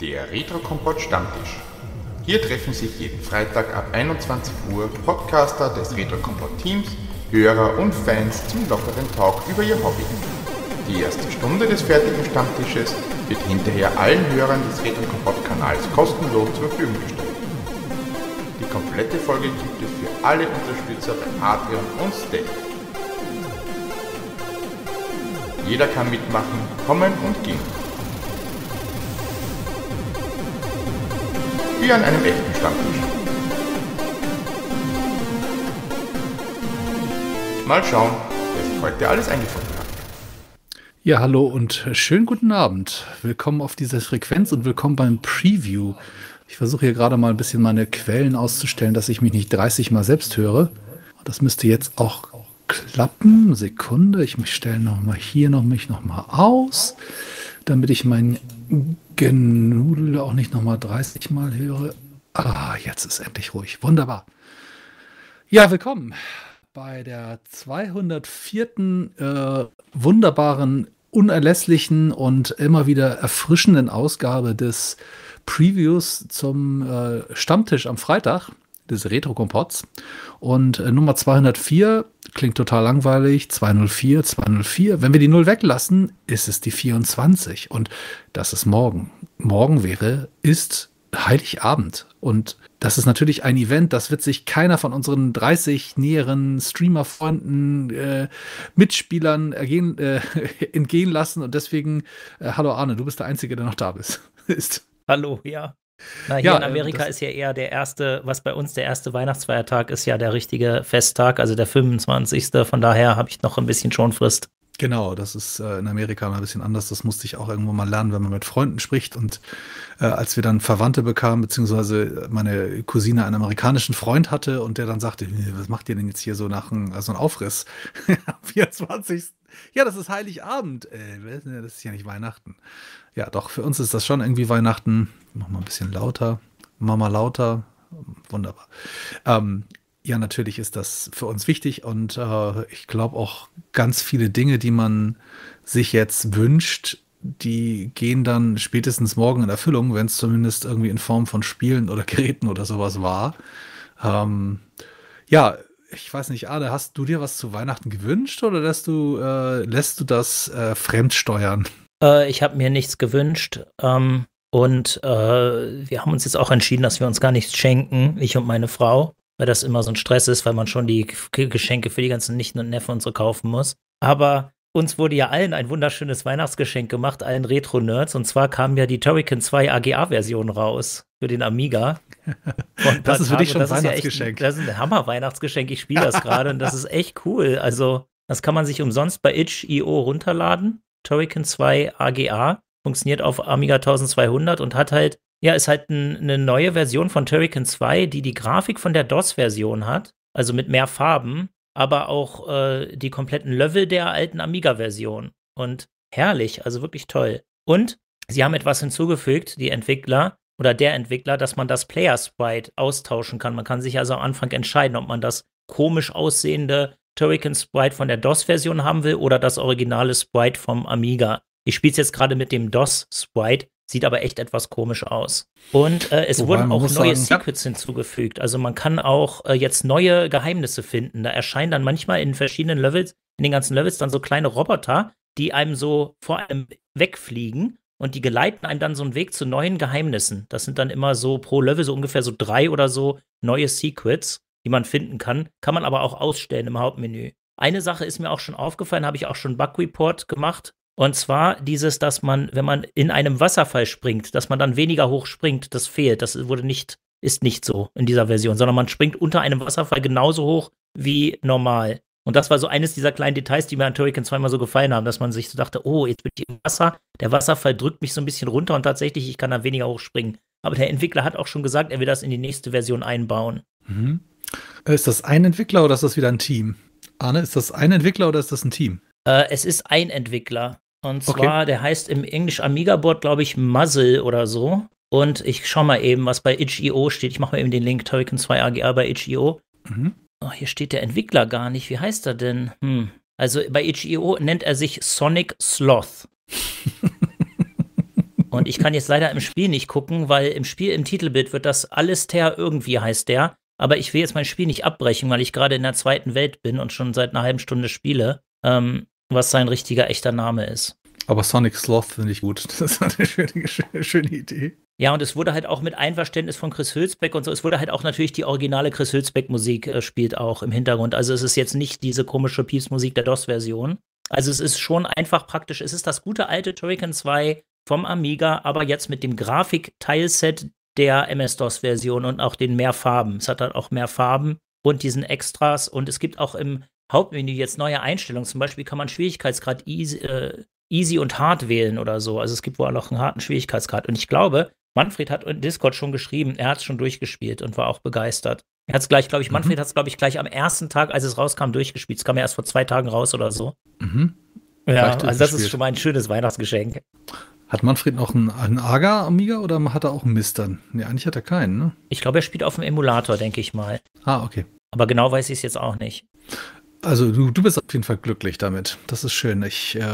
Der Retro-Kompott Stammtisch. Hier treffen sich jeden Freitag ab 21 Uhr Podcaster des Retro-Kompott-Teams, Hörer und Fans zum lockeren Talk über ihr Hobby. Die erste Stunde des fertigen Stammtisches wird hinterher allen Hörern des Retro-Kompott-Kanals kostenlos zur Verfügung gestellt. Die komplette Folge gibt es für alle Unterstützer bei Patreon und Steady. Jeder kann mitmachen, kommen und gehen. wie an einem echten Stammtisch. Mal schauen, wer sich heute alles eingefunden hat. Ja, hallo und schönen guten Abend. Willkommen auf dieser Frequenz und willkommen beim Preview. Ich versuche hier gerade mal ein bisschen meine Quellen auszustellen, dass ich mich nicht 30 Mal selbst höre. Das müsste jetzt auch klappen. Sekunde, ich stelle noch mal hier noch mich noch mal aus, damit ich meinen Genudel auch nicht nochmal 30 Mal höre. Ah, jetzt ist endlich ruhig. Wunderbar. Ja, willkommen bei der 204. Äh, wunderbaren, unerlässlichen und immer wieder erfrischenden Ausgabe des Previews zum äh, Stammtisch am Freitag des Retro-Kompots. Und äh, Nummer 204 klingt total langweilig. 204, 204. Wenn wir die 0 weglassen, ist es die 24. Und das ist morgen. Morgen wäre, ist Heiligabend. Und das ist natürlich ein Event, das wird sich keiner von unseren 30 näheren Streamer-Freunden, äh, Mitspielern ergehen, äh, entgehen lassen. Und deswegen, äh, hallo Arne, du bist der Einzige, der noch da bist. ist. Hallo, ja. Na, hier ja, in äh, Amerika ist ja eher der erste, was bei uns der erste Weihnachtsfeiertag ist, ja der richtige Festtag, also der 25. Von daher habe ich noch ein bisschen Schonfrist. Genau, das ist äh, in Amerika mal ein bisschen anders. Das musste ich auch irgendwo mal lernen, wenn man mit Freunden spricht. Und äh, als wir dann Verwandte bekamen, beziehungsweise meine Cousine einen amerikanischen Freund hatte und der dann sagte, äh, was macht ihr denn jetzt hier so nach also ein, so einem Aufriss am 24. Ja, das ist Heiligabend. Ey, das ist ja nicht Weihnachten ja, doch, für uns ist das schon irgendwie Weihnachten. Mach mal ein bisschen lauter. Mama lauter. Wunderbar. Ähm, ja, natürlich ist das für uns wichtig und äh, ich glaube auch ganz viele Dinge, die man sich jetzt wünscht, die gehen dann spätestens morgen in Erfüllung, wenn es zumindest irgendwie in Form von Spielen oder Geräten oder sowas war. Ähm, ja, ich weiß nicht, Arne, hast du dir was zu Weihnachten gewünscht oder lässt du, äh, lässt du das äh, fremdsteuern? Äh, ich habe mir nichts gewünscht. Ähm, und äh, wir haben uns jetzt auch entschieden, dass wir uns gar nichts schenken, ich und meine Frau, weil das immer so ein Stress ist, weil man schon die Geschenke für die ganzen Nichten und Neffen und so kaufen muss. Aber uns wurde ja allen ein wunderschönes Weihnachtsgeschenk gemacht, allen Retro-Nerds. Und zwar kam ja die Turrican 2 AGA-Version raus für den Amiga. das ist für dich schon ein Weihnachtsgeschenk. Ja echt, das ist ein Hammer-Weihnachtsgeschenk. Ich spiele das gerade und das ist echt cool. Also, das kann man sich umsonst bei itch.io runterladen. Turrican 2 AGA, funktioniert auf Amiga 1200 und hat halt, ja, ist halt ein, eine neue Version von Turrican 2, die die Grafik von der DOS-Version hat, also mit mehr Farben, aber auch äh, die kompletten Level der alten Amiga-Version. Und herrlich, also wirklich toll. Und sie haben etwas hinzugefügt, die Entwickler oder der Entwickler, dass man das Player Sprite austauschen kann. Man kann sich also am Anfang entscheiden, ob man das komisch aussehende Turrican Sprite von der DOS-Version haben will oder das originale Sprite vom Amiga. Ich spiele es jetzt gerade mit dem DOS-Sprite, sieht aber echt etwas komisch aus. Und äh, es Wobei wurden auch neue sagen, Secrets ja. hinzugefügt. Also man kann auch äh, jetzt neue Geheimnisse finden. Da erscheinen dann manchmal in verschiedenen Levels, in den ganzen Levels dann so kleine Roboter, die einem so vor allem wegfliegen und die geleiten einem dann so einen Weg zu neuen Geheimnissen. Das sind dann immer so pro Level so ungefähr so drei oder so neue Secrets die man finden kann. Kann man aber auch ausstellen im Hauptmenü. Eine Sache ist mir auch schon aufgefallen, habe ich auch schon Bug Report gemacht. Und zwar dieses, dass man, wenn man in einem Wasserfall springt, dass man dann weniger hoch springt, das fehlt. Das wurde nicht, ist nicht so in dieser Version, sondern man springt unter einem Wasserfall genauso hoch wie normal. Und das war so eines dieser kleinen Details, die mir an Turrican zweimal so gefallen haben, dass man sich so dachte, oh, jetzt bin ich im Wasser, der Wasserfall drückt mich so ein bisschen runter und tatsächlich, ich kann da weniger hochspringen. Aber der Entwickler hat auch schon gesagt, er will das in die nächste Version einbauen. Mhm. Äh, ist das ein Entwickler oder ist das wieder ein Team? Arne, ist das ein Entwickler oder ist das ein Team? Äh, es ist ein Entwickler. Und zwar, okay. der heißt im Englisch Amiga-Board, glaube ich, Muzzle oder so. Und ich schau mal eben, was bei itch.io steht. Ich mache mal eben den Link Token 2 AGA bei itch.io. Mhm. Oh, hier steht der Entwickler gar nicht. Wie heißt er denn? Hm. Also bei itch.io nennt er sich Sonic Sloth. Und ich kann jetzt leider im Spiel nicht gucken, weil im Spiel, im Titelbild wird das Alistair irgendwie heißt der aber ich will jetzt mein Spiel nicht abbrechen, weil ich gerade in der zweiten Welt bin und schon seit einer halben Stunde spiele, ähm, was sein richtiger echter Name ist. Aber Sonic Sloth finde ich gut. Das ist eine schöne, schöne Idee. Ja, und es wurde halt auch mit Einverständnis von Chris Hülsbeck und so. Es wurde halt auch natürlich die originale Chris Hülsbeck-Musik äh, spielt auch im Hintergrund. Also es ist jetzt nicht diese komische Pieps-Musik der DOS-Version. Also es ist schon einfach praktisch. Es ist das gute alte Turrican 2 vom Amiga, aber jetzt mit dem Grafik-Teilset der MS-DOS-Version und auch den mehr Farben. Es hat halt auch mehr Farben und diesen Extras und es gibt auch im Hauptmenü jetzt neue Einstellungen. Zum Beispiel kann man Schwierigkeitsgrad easy, äh, easy und hart wählen oder so. Also es gibt wohl noch einen harten Schwierigkeitsgrad. Und ich glaube, Manfred hat in Discord schon geschrieben, er hat es schon durchgespielt und war auch begeistert. Er hat es gleich, glaube ich, Manfred mhm. hat es, glaube ich, gleich am ersten Tag, als es rauskam, durchgespielt. Es kam ja erst vor zwei Tagen raus oder so. Mhm. Ja, also das ist schon mal ein schönes Weihnachtsgeschenk. Hat Manfred noch einen, einen Aga Amiga oder hat er auch einen Mistern? Nee, eigentlich hat er keinen, ne? Ich glaube, er spielt auf dem Emulator, denke ich mal. Ah, okay. Aber genau weiß ich es jetzt auch nicht. Also du, du bist auf jeden Fall glücklich damit. Das ist schön. Ich, äh,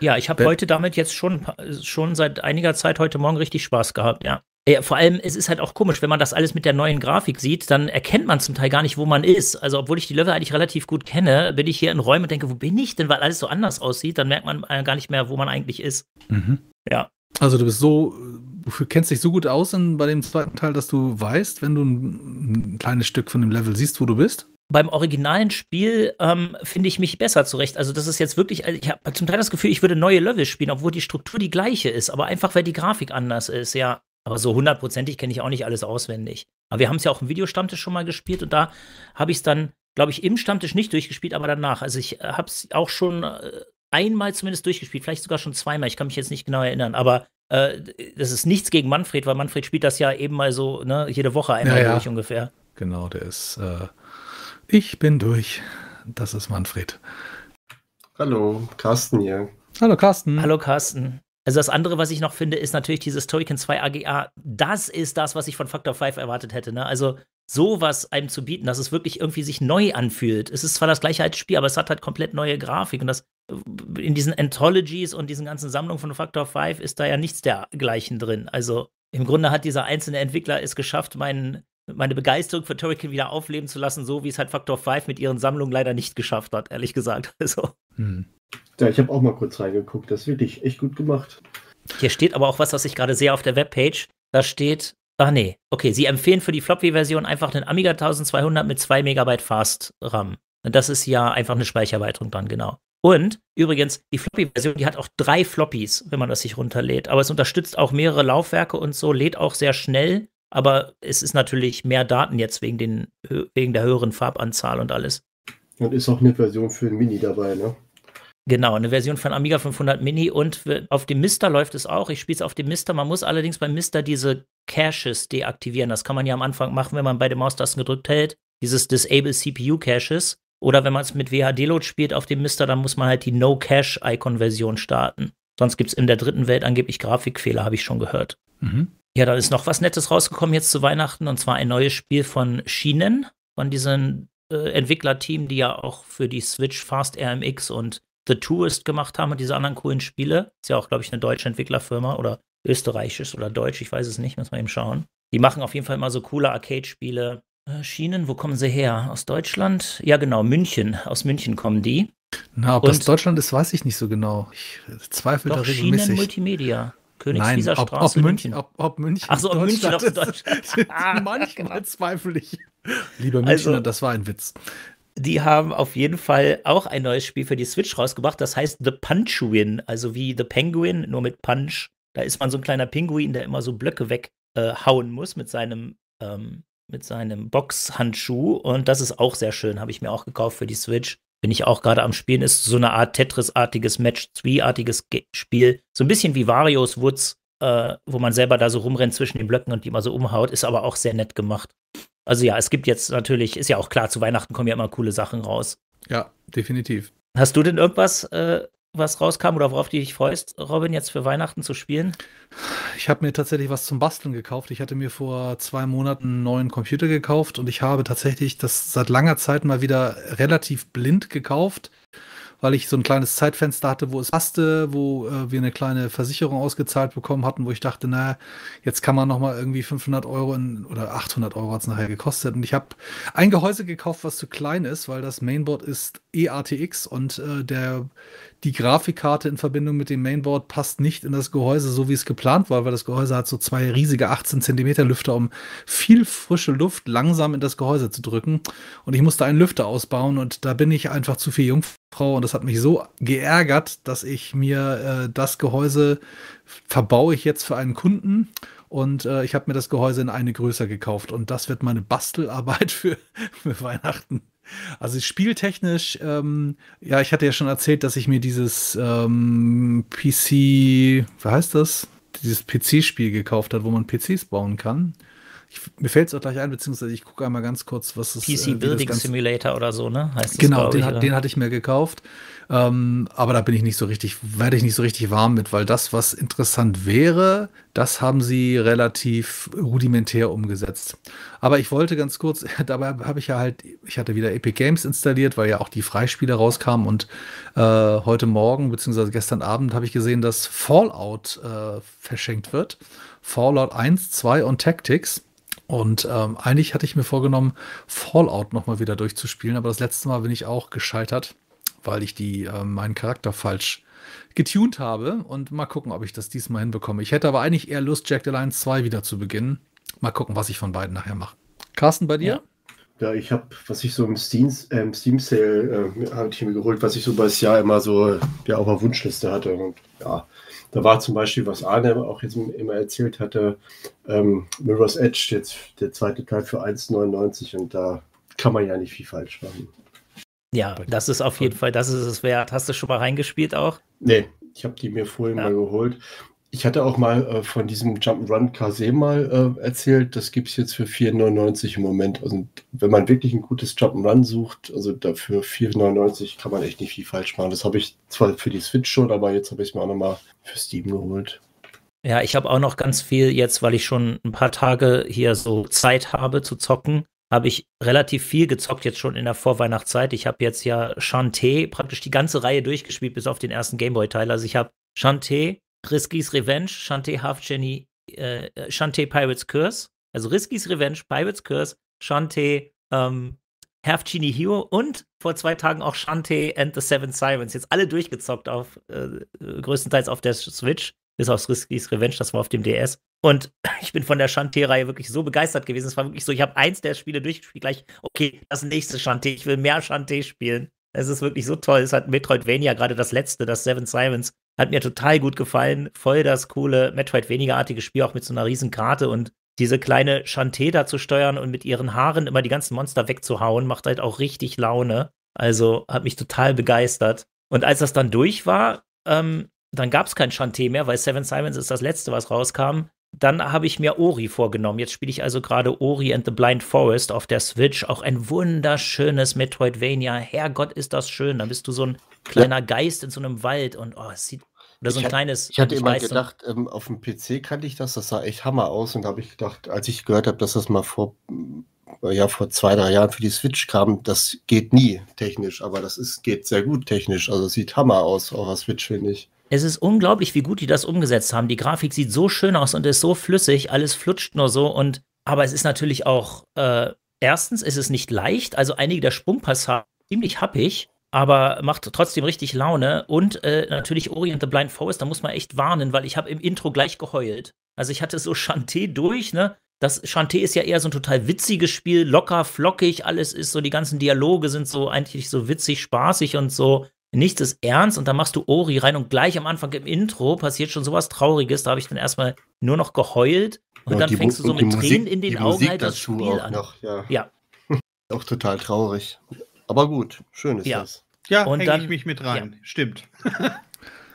ja, ich habe heute damit jetzt schon, schon seit einiger Zeit heute Morgen richtig Spaß gehabt, ja. Ja, vor allem, es ist halt auch komisch, wenn man das alles mit der neuen Grafik sieht, dann erkennt man zum Teil gar nicht, wo man ist. Also, obwohl ich die Level eigentlich relativ gut kenne, bin ich hier in Räumen und denke, wo bin ich denn, weil alles so anders aussieht, dann merkt man äh, gar nicht mehr, wo man eigentlich ist. Mhm. Ja. Also, du bist so, du kennst dich so gut aus in, bei dem zweiten Teil, dass du weißt, wenn du ein, ein kleines Stück von dem Level siehst, wo du bist? beim originalen Spiel ähm, finde ich mich besser zurecht. Also das ist jetzt wirklich, also ich habe zum Teil das Gefühl, ich würde neue Level spielen, obwohl die Struktur die gleiche ist, aber einfach weil die Grafik anders ist, ja. Aber so hundertprozentig kenne ich auch nicht alles auswendig. Aber wir haben es ja auch im Videostammtisch schon mal gespielt und da habe ich es dann, glaube ich, im Stammtisch nicht durchgespielt, aber danach. Also ich äh, habe es auch schon äh, einmal zumindest durchgespielt, vielleicht sogar schon zweimal. Ich kann mich jetzt nicht genau erinnern, aber äh, das ist nichts gegen Manfred, weil Manfred spielt das ja eben mal so ne, jede Woche einmal ja, durch ja. ungefähr. Genau, der ist. Äh, ich bin durch. Das ist Manfred. Hallo, Carsten hier. Hallo, Carsten. Hallo, Carsten. Also das andere, was ich noch finde, ist natürlich dieses Token 2 AGA. Das ist das, was ich von Factor 5 erwartet hätte. Ne? Also sowas einem zu bieten, dass es wirklich irgendwie sich neu anfühlt. Es ist zwar das gleiche als Spiel, aber es hat halt komplett neue Grafik. Und das äh, in diesen Anthologies und diesen ganzen Sammlungen von Factor 5 ist da ja nichts dergleichen drin. Also im Grunde hat dieser einzelne Entwickler es geschafft, meinen meine Begeisterung für Turrican wieder aufleben zu lassen, so wie es halt Factor 5 mit ihren Sammlungen leider nicht geschafft hat, ehrlich gesagt. Also. Hm. Ja, ich habe auch mal kurz reingeguckt. Das ist wirklich echt gut gemacht. Hier steht aber auch was, was ich gerade sehe auf der Webpage. Da steht, ach nee, okay, sie empfehlen für die Floppy-Version einfach den Amiga 1200 mit 2 MB Fast RAM. das ist ja einfach eine Speicherweiterung dran, genau. Und übrigens, die Floppy-Version, die hat auch drei Floppies, wenn man das sich runterlädt. Aber es unterstützt auch mehrere Laufwerke und so, lädt auch sehr schnell. Aber es ist natürlich mehr Daten jetzt wegen, den, wegen der höheren Farbanzahl und alles. Und ist auch eine Version für ein Mini dabei, ne? Genau, eine Version von Amiga 500 Mini und auf dem Mister läuft es auch. Ich spiele es auf dem Mister. Man muss allerdings beim Mister diese Caches deaktivieren. Das kann man ja am Anfang machen, wenn man beide Maustasten gedrückt hält. Dieses Disable CPU Caches. Oder wenn man es mit WHD-Load spielt auf dem Mister, dann muss man halt die No-Cache-Icon-Version starten. Sonst gibt es in der dritten Welt angeblich Grafikfehler, habe ich schon gehört. Mhm. Ja, da ist noch was Nettes rausgekommen jetzt zu Weihnachten und zwar ein neues Spiel von Schienen, von diesem äh, Entwicklerteam, die ja auch für die Switch Fast RMX und The Tourist gemacht haben und diese anderen coolen Spiele. Ist ja auch, glaube ich, eine deutsche Entwicklerfirma oder österreichisch oder deutsch, ich weiß es nicht, muss man eben schauen. Die machen auf jeden Fall immer so coole Arcade-Spiele. Äh, Schienen, wo kommen sie her? Aus Deutschland? Ja, genau, München. Aus München kommen die. Na, ob und das Deutschland ist, weiß ich nicht so genau. Ich äh, zweifle doch, da regelmäßig. Schienen Multimedia. Königswieser Nein, ob, ob München, ob, ob München. Achso, ob München auf Deutschland. Manchmal genau. zweifle ich. Lieber Münchner, also, das war ein Witz die haben auf jeden Fall auch ein neues Spiel für die Switch rausgebracht. Das heißt The Punchuin, also wie The Penguin, nur mit Punch. Da ist man so ein kleiner Pinguin, der immer so Blöcke weghauen äh, muss mit seinem, ähm, mit seinem Boxhandschuh. Und das ist auch sehr schön, habe ich mir auch gekauft für die Switch. Bin ich auch gerade am Spielen. Ist so eine Art Tetris-artiges, Match-3-artiges Spiel. So ein bisschen wie Varios Woods, äh, wo man selber da so rumrennt zwischen den Blöcken und die mal so umhaut. Ist aber auch sehr nett gemacht. Also ja, es gibt jetzt natürlich, ist ja auch klar, zu Weihnachten kommen ja immer coole Sachen raus. Ja, definitiv. Hast du denn irgendwas, äh, was rauskam oder worauf du dich freust, Robin, jetzt für Weihnachten zu spielen? Ich habe mir tatsächlich was zum Basteln gekauft. Ich hatte mir vor zwei Monaten einen neuen Computer gekauft und ich habe tatsächlich das seit langer Zeit mal wieder relativ blind gekauft weil ich so ein kleines Zeitfenster hatte, wo es passte, wo äh, wir eine kleine Versicherung ausgezahlt bekommen hatten, wo ich dachte, naja, jetzt kann man nochmal irgendwie 500 Euro in, oder 800 Euro hat es nachher gekostet. Und ich habe ein Gehäuse gekauft, was zu klein ist, weil das Mainboard ist EATX und äh, der, die Grafikkarte in Verbindung mit dem Mainboard passt nicht in das Gehäuse, so wie es geplant war, weil das Gehäuse hat so zwei riesige 18 cm Lüfter, um viel frische Luft langsam in das Gehäuse zu drücken. Und ich musste einen Lüfter ausbauen und da bin ich einfach zu viel Jungfrau und das hat mich so geärgert, dass ich mir äh, das Gehäuse verbaue ich jetzt für einen Kunden und äh, ich habe mir das Gehäuse in eine Größe gekauft und das wird meine Bastelarbeit für, für Weihnachten. Also spieltechnisch, ähm, ja, ich hatte ja schon erzählt, dass ich mir dieses ähm, PC, wie heißt das? Dieses PC-Spiel gekauft hat, wo man PCs bauen kann. Ich, mir fällt es auch gleich ein, beziehungsweise ich gucke einmal ganz kurz, was es ist. PC äh, Building Simulator oder so, ne? Heißt das, genau, den, ich, den hatte ich mir gekauft. Ähm, aber da bin ich nicht so richtig, werde ich nicht so richtig warm mit, weil das, was interessant wäre, das haben sie relativ rudimentär umgesetzt. Aber ich wollte ganz kurz, dabei habe ich ja halt, ich hatte wieder Epic Games installiert, weil ja auch die Freispiele rauskamen und äh, heute Morgen bzw. gestern Abend habe ich gesehen, dass Fallout äh, verschenkt wird. Fallout 1, 2 und Tactics. Und ähm, eigentlich hatte ich mir vorgenommen, Fallout nochmal wieder durchzuspielen, aber das letzte Mal bin ich auch gescheitert weil ich die, äh, meinen Charakter falsch getuned habe. Und mal gucken, ob ich das diesmal hinbekomme. Ich hätte aber eigentlich eher Lust, Jack the Alliance 2 wieder zu beginnen. Mal gucken, was ich von beiden nachher mache. Carsten, bei dir? Ja, ja ich habe, was ich so im Steam, äh, Steam Sale äh, habe ich mir geholt, was ich so bei das Jahr immer so ja, auf der Wunschliste hatte. Und ja, da war zum Beispiel, was Arne auch jetzt immer erzählt hatte, ähm, Mirror's Edge, jetzt der zweite Teil für 1,99 und da kann man ja nicht viel falsch machen. Ja, das ist auf jeden Fall, das ist es wert. Hast du schon mal reingespielt auch? Nee, ich habe die mir vorhin ja. mal geholt. Ich hatte auch mal äh, von diesem Jump'n'Run KZ e mal äh, erzählt. Das gibt es jetzt für 4,99 im Moment. Und wenn man wirklich ein gutes Jump'n'Run sucht, also dafür 4,99 kann man echt nicht viel falsch machen. Das habe ich zwar für die Switch schon, aber jetzt habe ich es mir auch nochmal für Steam geholt. Ja, ich habe auch noch ganz viel jetzt, weil ich schon ein paar Tage hier so Zeit habe zu zocken habe ich relativ viel gezockt, jetzt schon in der Vorweihnachtszeit. Ich habe jetzt ja Shantae praktisch die ganze Reihe durchgespielt, bis auf den ersten Gameboy-Teil. Also ich habe Shantae, Riskys Revenge, Shantae Half Genie, äh, äh Shantae Pirates Curse, also Riskys Revenge, Pirates Curse, Shantae ähm, Half Genie Hero und vor zwei Tagen auch Shantae and the Seven Sirens. Jetzt alle durchgezockt auf, äh, äh größtenteils auf der Switch, bis auf Riskys Revenge, das war auf dem DS. Und ich bin von der Shantae-Reihe wirklich so begeistert gewesen. Es war wirklich so, ich habe eins der Spiele durchgespielt, gleich, okay, das nächste Shantae, ich will mehr Shantae spielen. Es ist wirklich so toll. Es hat Metroidvania, gerade das letzte, das Seven Simons, hat mir total gut gefallen. Voll das coole Metroidvania-artige Spiel, auch mit so einer riesen Karte und diese kleine Shantae da zu steuern und mit ihren Haaren immer die ganzen Monster wegzuhauen, macht halt auch richtig Laune. Also hat mich total begeistert. Und als das dann durch war, ähm, dann gab es kein Shantae mehr, weil Seven Simons ist das letzte, was rauskam. Dann habe ich mir Ori vorgenommen. Jetzt spiele ich also gerade Ori and the Blind Forest auf der Switch. Auch ein wunderschönes Metroidvania. Herrgott, ist das schön. Da bist du so ein kleiner Geist in so einem Wald und oh, es sieht. Oder so ein hatte, kleines. Ich hatte ich immer weiß, gedacht, ähm, auf dem PC kannte ich das. Das sah echt Hammer aus. Und da habe ich gedacht, als ich gehört habe, dass das mal vor, ja, vor zwei, drei Jahren für die Switch kam, das geht nie technisch. Aber das ist, geht sehr gut technisch. Also sieht Hammer aus auf der Switch, finde ich. Es ist unglaublich, wie gut die das umgesetzt haben. Die Grafik sieht so schön aus und ist so flüssig, alles flutscht nur so und aber es ist natürlich auch äh, erstens ist es nicht leicht, also einige der Sprungpassagen ziemlich happig, aber macht trotzdem richtig Laune und äh, natürlich Orient the Blind Forest, da muss man echt warnen, weil ich habe im Intro gleich geheult. Also ich hatte so Chanté durch, ne? Das Chanté ist ja eher so ein total witziges Spiel, locker, flockig, alles ist so, die ganzen Dialoge sind so eigentlich so witzig, spaßig und so nichts ist ernst und dann machst du Ori rein und gleich am Anfang im Intro passiert schon sowas Trauriges, da habe ich dann erstmal nur noch geheult und ja, dann fängst du so mit Tränen in den Augen Musik halt das Spiel an. Noch, ja. ja. auch total traurig. Aber gut, schön ist ja. das. Ja, und dann ich mich mit rein. Ja. Stimmt.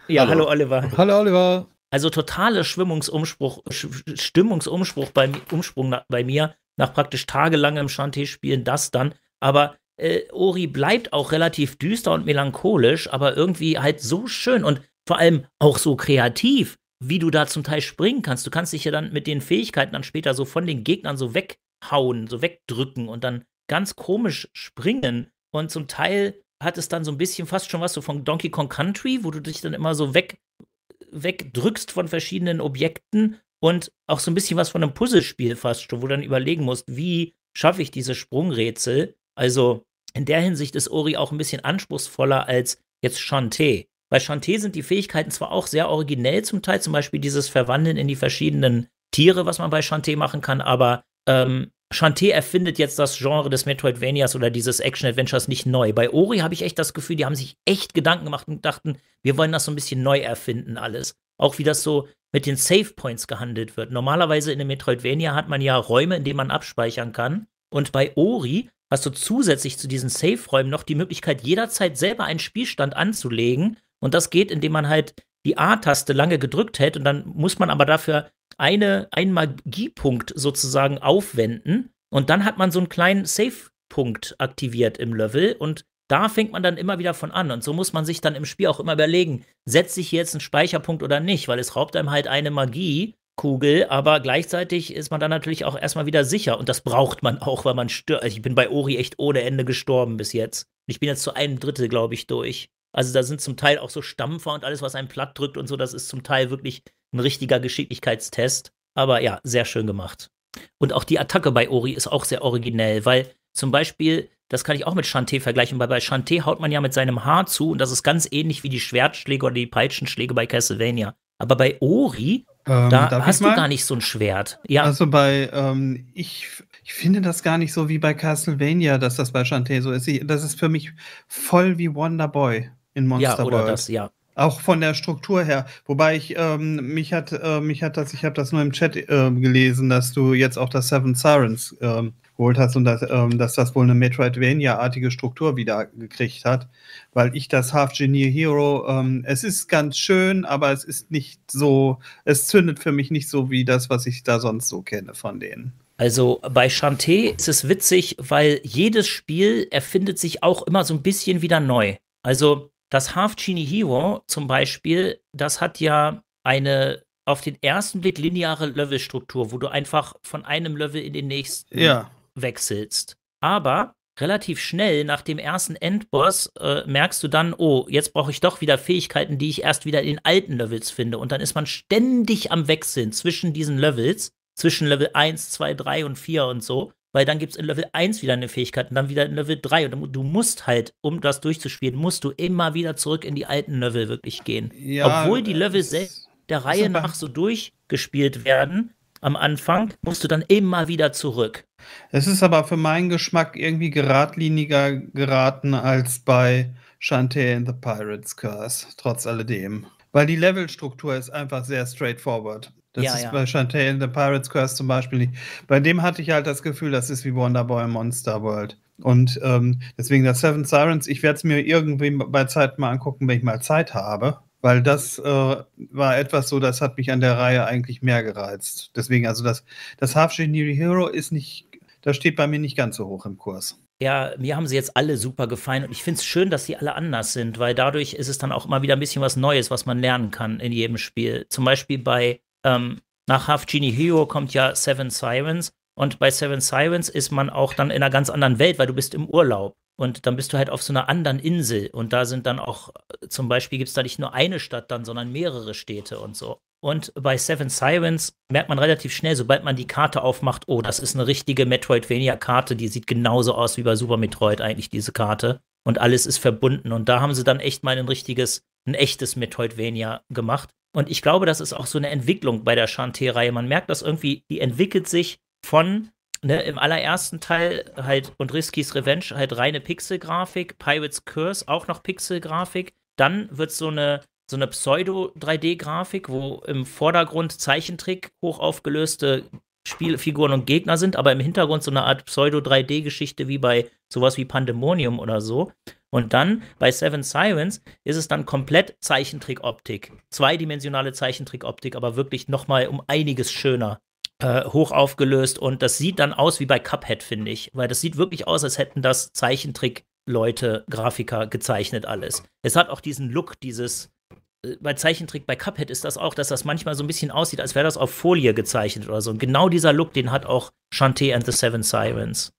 ja, hallo. hallo Oliver. Hallo Oliver. Also totaler Schwimmungsumspruch, Stimmungsumspruch bei, Umsprung bei mir nach praktisch tagelangem Chanté-Spielen, das dann. Aber äh, Ori bleibt auch relativ düster und melancholisch, aber irgendwie halt so schön und vor allem auch so kreativ, wie du da zum Teil springen kannst. Du kannst dich ja dann mit den Fähigkeiten dann später so von den Gegnern so weghauen, so wegdrücken und dann ganz komisch springen. Und zum Teil hat es dann so ein bisschen fast schon was so von Donkey Kong Country, wo du dich dann immer so weg, wegdrückst von verschiedenen Objekten und auch so ein bisschen was von einem Puzzlespiel fast schon, wo du dann überlegen musst, wie schaffe ich diese Sprungrätsel also in der Hinsicht ist Ori auch ein bisschen anspruchsvoller als jetzt Chanté. Bei Chanté sind die Fähigkeiten zwar auch sehr originell zum Teil, zum Beispiel dieses Verwandeln in die verschiedenen Tiere, was man bei Chanté machen kann, aber ähm, Shantae erfindet jetzt das Genre des Metroidvanias oder dieses Action-Adventures nicht neu. Bei Ori habe ich echt das Gefühl, die haben sich echt Gedanken gemacht und dachten, wir wollen das so ein bisschen neu erfinden alles. Auch wie das so mit den Save Points gehandelt wird. Normalerweise in einem Metroidvania hat man ja Räume, in denen man abspeichern kann. Und bei Ori hast du zusätzlich zu diesen Safe-Räumen noch die Möglichkeit, jederzeit selber einen Spielstand anzulegen. Und das geht, indem man halt die A-Taste lange gedrückt hält und dann muss man aber dafür eine, einen Magiepunkt sozusagen aufwenden. Und dann hat man so einen kleinen Safe-Punkt aktiviert im Level und da fängt man dann immer wieder von an. Und so muss man sich dann im Spiel auch immer überlegen, setze ich jetzt einen Speicherpunkt oder nicht, weil es raubt einem halt eine Magie, Kugel, aber gleichzeitig ist man dann natürlich auch erstmal wieder sicher und das braucht man auch, weil man stört. Also ich bin bei Ori echt ohne Ende gestorben bis jetzt. Ich bin jetzt zu einem Drittel, glaube ich, durch. Also da sind zum Teil auch so Stampfer und alles, was einen platt drückt und so, das ist zum Teil wirklich ein richtiger Geschicklichkeitstest. Aber ja, sehr schön gemacht. Und auch die Attacke bei Ori ist auch sehr originell, weil zum Beispiel, das kann ich auch mit Shantae vergleichen, weil bei Shantae haut man ja mit seinem Haar zu und das ist ganz ähnlich wie die Schwertschläge oder die Peitschenschläge bei Castlevania. Aber bei Ori ähm, da hast du gar nicht so ein Schwert. Ja. Also bei, ähm, ich, ich finde das gar nicht so wie bei Castlevania, dass das bei Shantae so ist. Ich, das ist für mich voll wie Wonder Boy in Monster ja, oder World. Das, ja. Auch von der Struktur her. Wobei ich, ähm, mich hat, äh, mich hat das, ich habe das nur im Chat äh, gelesen, dass du jetzt auch das Seven Sirens ähm, geholt hast und dass, ähm, dass das wohl eine Metroidvania-artige Struktur wieder gekriegt hat, weil ich das Half-Genie Hero, ähm, es ist ganz schön, aber es ist nicht so, es zündet für mich nicht so wie das, was ich da sonst so kenne von denen. Also bei Shantae ist es witzig, weil jedes Spiel erfindet sich auch immer so ein bisschen wieder neu. Also das Half-Genie Hero zum Beispiel, das hat ja eine auf den ersten Blick lineare Levelstruktur, wo du einfach von einem Level in den nächsten ja wechselst. Aber relativ schnell nach dem ersten Endboss äh, merkst du dann, oh, jetzt brauche ich doch wieder Fähigkeiten, die ich erst wieder in den alten Levels finde. Und dann ist man ständig am Wechseln zwischen diesen Levels, zwischen Level 1, 2, 3 und 4 und so. Weil dann gibt es in Level 1 wieder eine Fähigkeit und dann wieder in Level 3. Und du musst halt, um das durchzuspielen, musst du immer wieder zurück in die alten Level wirklich gehen. Ja, Obwohl die äh, Level selbst der Reihe nach so durchgespielt werden, am Anfang, musst du dann immer wieder zurück. Es ist aber für meinen Geschmack irgendwie geradliniger geraten als bei Shantae in the Pirates Curse, trotz alledem. Weil die Levelstruktur ist einfach sehr straightforward. Das ja, ist ja. bei Shantae in the Pirates Curse zum Beispiel nicht. Bei dem hatte ich halt das Gefühl, das ist wie Wonderboy Monster World. Und ähm, deswegen das Seven Sirens, ich werde es mir irgendwie bei Zeit mal angucken, wenn ich mal Zeit habe weil das äh, war etwas so, das hat mich an der Reihe eigentlich mehr gereizt. Deswegen, also das, das Half Genie Hero ist nicht, das steht bei mir nicht ganz so hoch im Kurs. Ja, mir haben sie jetzt alle super gefallen und ich finde es schön, dass sie alle anders sind, weil dadurch ist es dann auch immer wieder ein bisschen was Neues, was man lernen kann in jedem Spiel. Zum Beispiel bei, ähm, nach Half Genie Hero kommt ja Seven Sirens und bei Seven Sirens ist man auch dann in einer ganz anderen Welt, weil du bist im Urlaub. Und dann bist du halt auf so einer anderen Insel und da sind dann auch, zum Beispiel gibt es da nicht nur eine Stadt dann, sondern mehrere Städte und so. Und bei Seven Sirens merkt man relativ schnell, sobald man die Karte aufmacht, oh, das ist eine richtige Metroidvania-Karte, die sieht genauso aus wie bei Super Metroid eigentlich, diese Karte. Und alles ist verbunden. Und da haben sie dann echt mal ein richtiges, ein echtes Metroidvania gemacht. Und ich glaube, das ist auch so eine Entwicklung bei der Shantae-Reihe. Man merkt das irgendwie, die entwickelt sich von ne, im allerersten Teil halt und Riskys Revenge halt reine Pixelgrafik, Pirates Curse auch noch Pixelgrafik. Dann wird so eine so eine Pseudo-3D-Grafik, wo im Vordergrund Zeichentrick hoch aufgelöste Spielfiguren und Gegner sind, aber im Hintergrund so eine Art Pseudo-3D-Geschichte wie bei sowas wie Pandemonium oder so. Und dann bei Seven Sirens ist es dann komplett Zeichentrick-Optik. Zweidimensionale Zeichentrick-Optik, aber wirklich nochmal um einiges schöner. Äh, hoch aufgelöst und das sieht dann aus wie bei Cuphead, finde ich, weil das sieht wirklich aus, als hätten das Zeichentrick-Leute, Grafiker gezeichnet alles. Es hat auch diesen Look, dieses äh, bei Zeichentrick bei Cuphead ist das auch, dass das manchmal so ein bisschen aussieht, als wäre das auf Folie gezeichnet oder so. Und genau dieser Look, den hat auch Shantae and the Seven Sirens.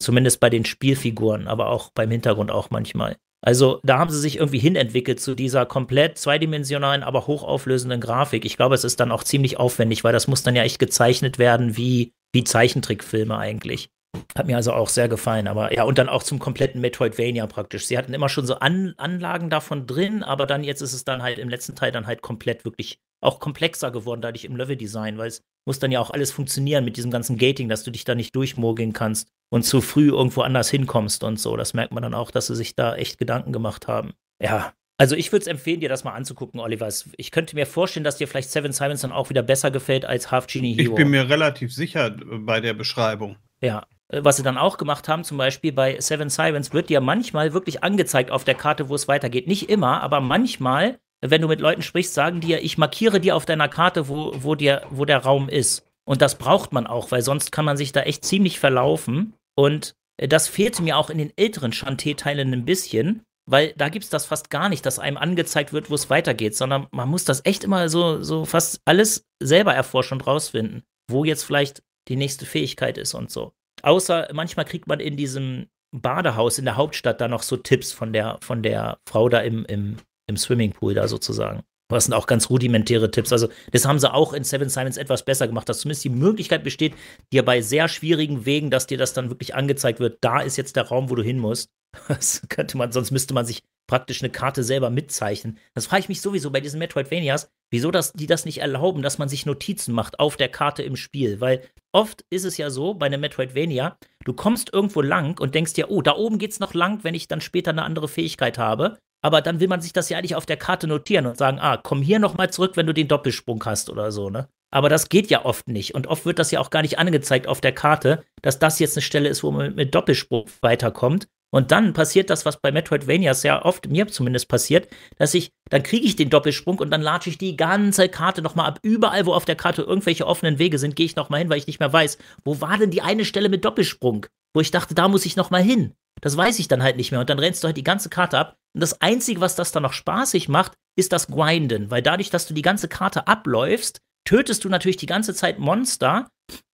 Zumindest bei den Spielfiguren, aber auch beim Hintergrund auch manchmal. Also da haben sie sich irgendwie hinentwickelt zu dieser komplett zweidimensionalen, aber hochauflösenden Grafik. Ich glaube, es ist dann auch ziemlich aufwendig, weil das muss dann ja echt gezeichnet werden wie, wie Zeichentrickfilme eigentlich. Hat mir also auch sehr gefallen, aber ja, und dann auch zum kompletten Metroidvania praktisch. Sie hatten immer schon so An Anlagen davon drin, aber dann jetzt ist es dann halt im letzten Teil dann halt komplett wirklich auch komplexer geworden, dadurch im Level-Design, weil es muss dann ja auch alles funktionieren mit diesem ganzen Gating, dass du dich da nicht durchmogeln kannst und zu früh irgendwo anders hinkommst und so. Das merkt man dann auch, dass sie sich da echt Gedanken gemacht haben. Ja. Also ich würde es empfehlen, dir das mal anzugucken, Oliver. Ich könnte mir vorstellen, dass dir vielleicht Seven Simons dann auch wieder besser gefällt als Half Genie Hero. Ich bin mir relativ sicher äh, bei der Beschreibung. Ja, äh, was sie dann auch gemacht haben, zum Beispiel bei Seven Sirens, wird dir manchmal wirklich angezeigt auf der Karte, wo es weitergeht. Nicht immer, aber manchmal wenn du mit Leuten sprichst, sagen die ja, ich markiere dir auf deiner Karte, wo, wo, dir, wo der Raum ist. Und das braucht man auch, weil sonst kann man sich da echt ziemlich verlaufen. Und das fehlte mir auch in den älteren Chanté-Teilen ein bisschen, weil da gibt es das fast gar nicht, dass einem angezeigt wird, wo es weitergeht, sondern man muss das echt immer so, so fast alles selber erforschen und rausfinden, wo jetzt vielleicht die nächste Fähigkeit ist und so. Außer manchmal kriegt man in diesem Badehaus in der Hauptstadt da noch so Tipps von der, von der Frau da im, im im Swimmingpool da sozusagen. Aber das sind auch ganz rudimentäre Tipps. Also, das haben sie auch in Seven Simons etwas besser gemacht, dass zumindest die Möglichkeit besteht, dir bei sehr schwierigen Wegen, dass dir das dann wirklich angezeigt wird. Da ist jetzt der Raum, wo du hin musst. Das könnte man, sonst müsste man sich praktisch eine Karte selber mitzeichnen. Das frage ich mich sowieso bei diesen Metroidvanias, wieso das, die das nicht erlauben, dass man sich Notizen macht auf der Karte im Spiel. Weil oft ist es ja so, bei einem Metroidvania, du kommst irgendwo lang und denkst dir, oh, da oben geht's noch lang, wenn ich dann später eine andere Fähigkeit habe aber dann will man sich das ja eigentlich auf der Karte notieren und sagen, ah, komm hier nochmal zurück, wenn du den Doppelsprung hast oder so, ne? Aber das geht ja oft nicht. Und oft wird das ja auch gar nicht angezeigt auf der Karte, dass das jetzt eine Stelle ist, wo man mit Doppelsprung weiterkommt. Und dann passiert das, was bei Metroidvania sehr oft, mir zumindest passiert, dass ich, dann kriege ich den Doppelsprung und dann latsche ich die ganze Karte nochmal ab. Überall, wo auf der Karte irgendwelche offenen Wege sind, gehe ich nochmal hin, weil ich nicht mehr weiß, wo war denn die eine Stelle mit Doppelsprung, wo ich dachte, da muss ich nochmal hin. Das weiß ich dann halt nicht mehr. Und dann rennst du halt die ganze Karte ab. Und das Einzige, was das dann noch spaßig macht, ist das Grinden. Weil dadurch, dass du die ganze Karte abläufst, tötest du natürlich die ganze Zeit Monster.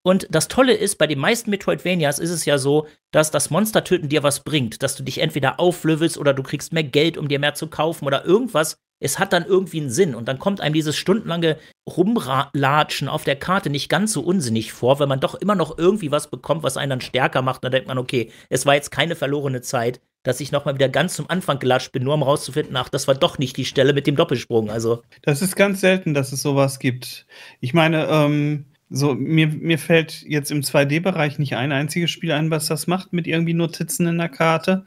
Und das Tolle ist, bei den meisten Metroidvanias ist es ja so, dass das Monster töten dir was bringt. Dass du dich entweder auflöffelst oder du kriegst mehr Geld, um dir mehr zu kaufen oder irgendwas es hat dann irgendwie einen Sinn und dann kommt einem dieses stundenlange Rumlatschen auf der Karte nicht ganz so unsinnig vor, weil man doch immer noch irgendwie was bekommt, was einen dann stärker macht. Da denkt man, okay, es war jetzt keine verlorene Zeit, dass ich nochmal wieder ganz zum Anfang gelatscht bin, nur um rauszufinden, ach, das war doch nicht die Stelle mit dem Doppelsprung. Also. Das ist ganz selten, dass es sowas gibt. Ich meine, ähm, so, mir, mir fällt jetzt im 2D-Bereich nicht ein einziges Spiel ein, was das macht mit irgendwie Notizen in der Karte.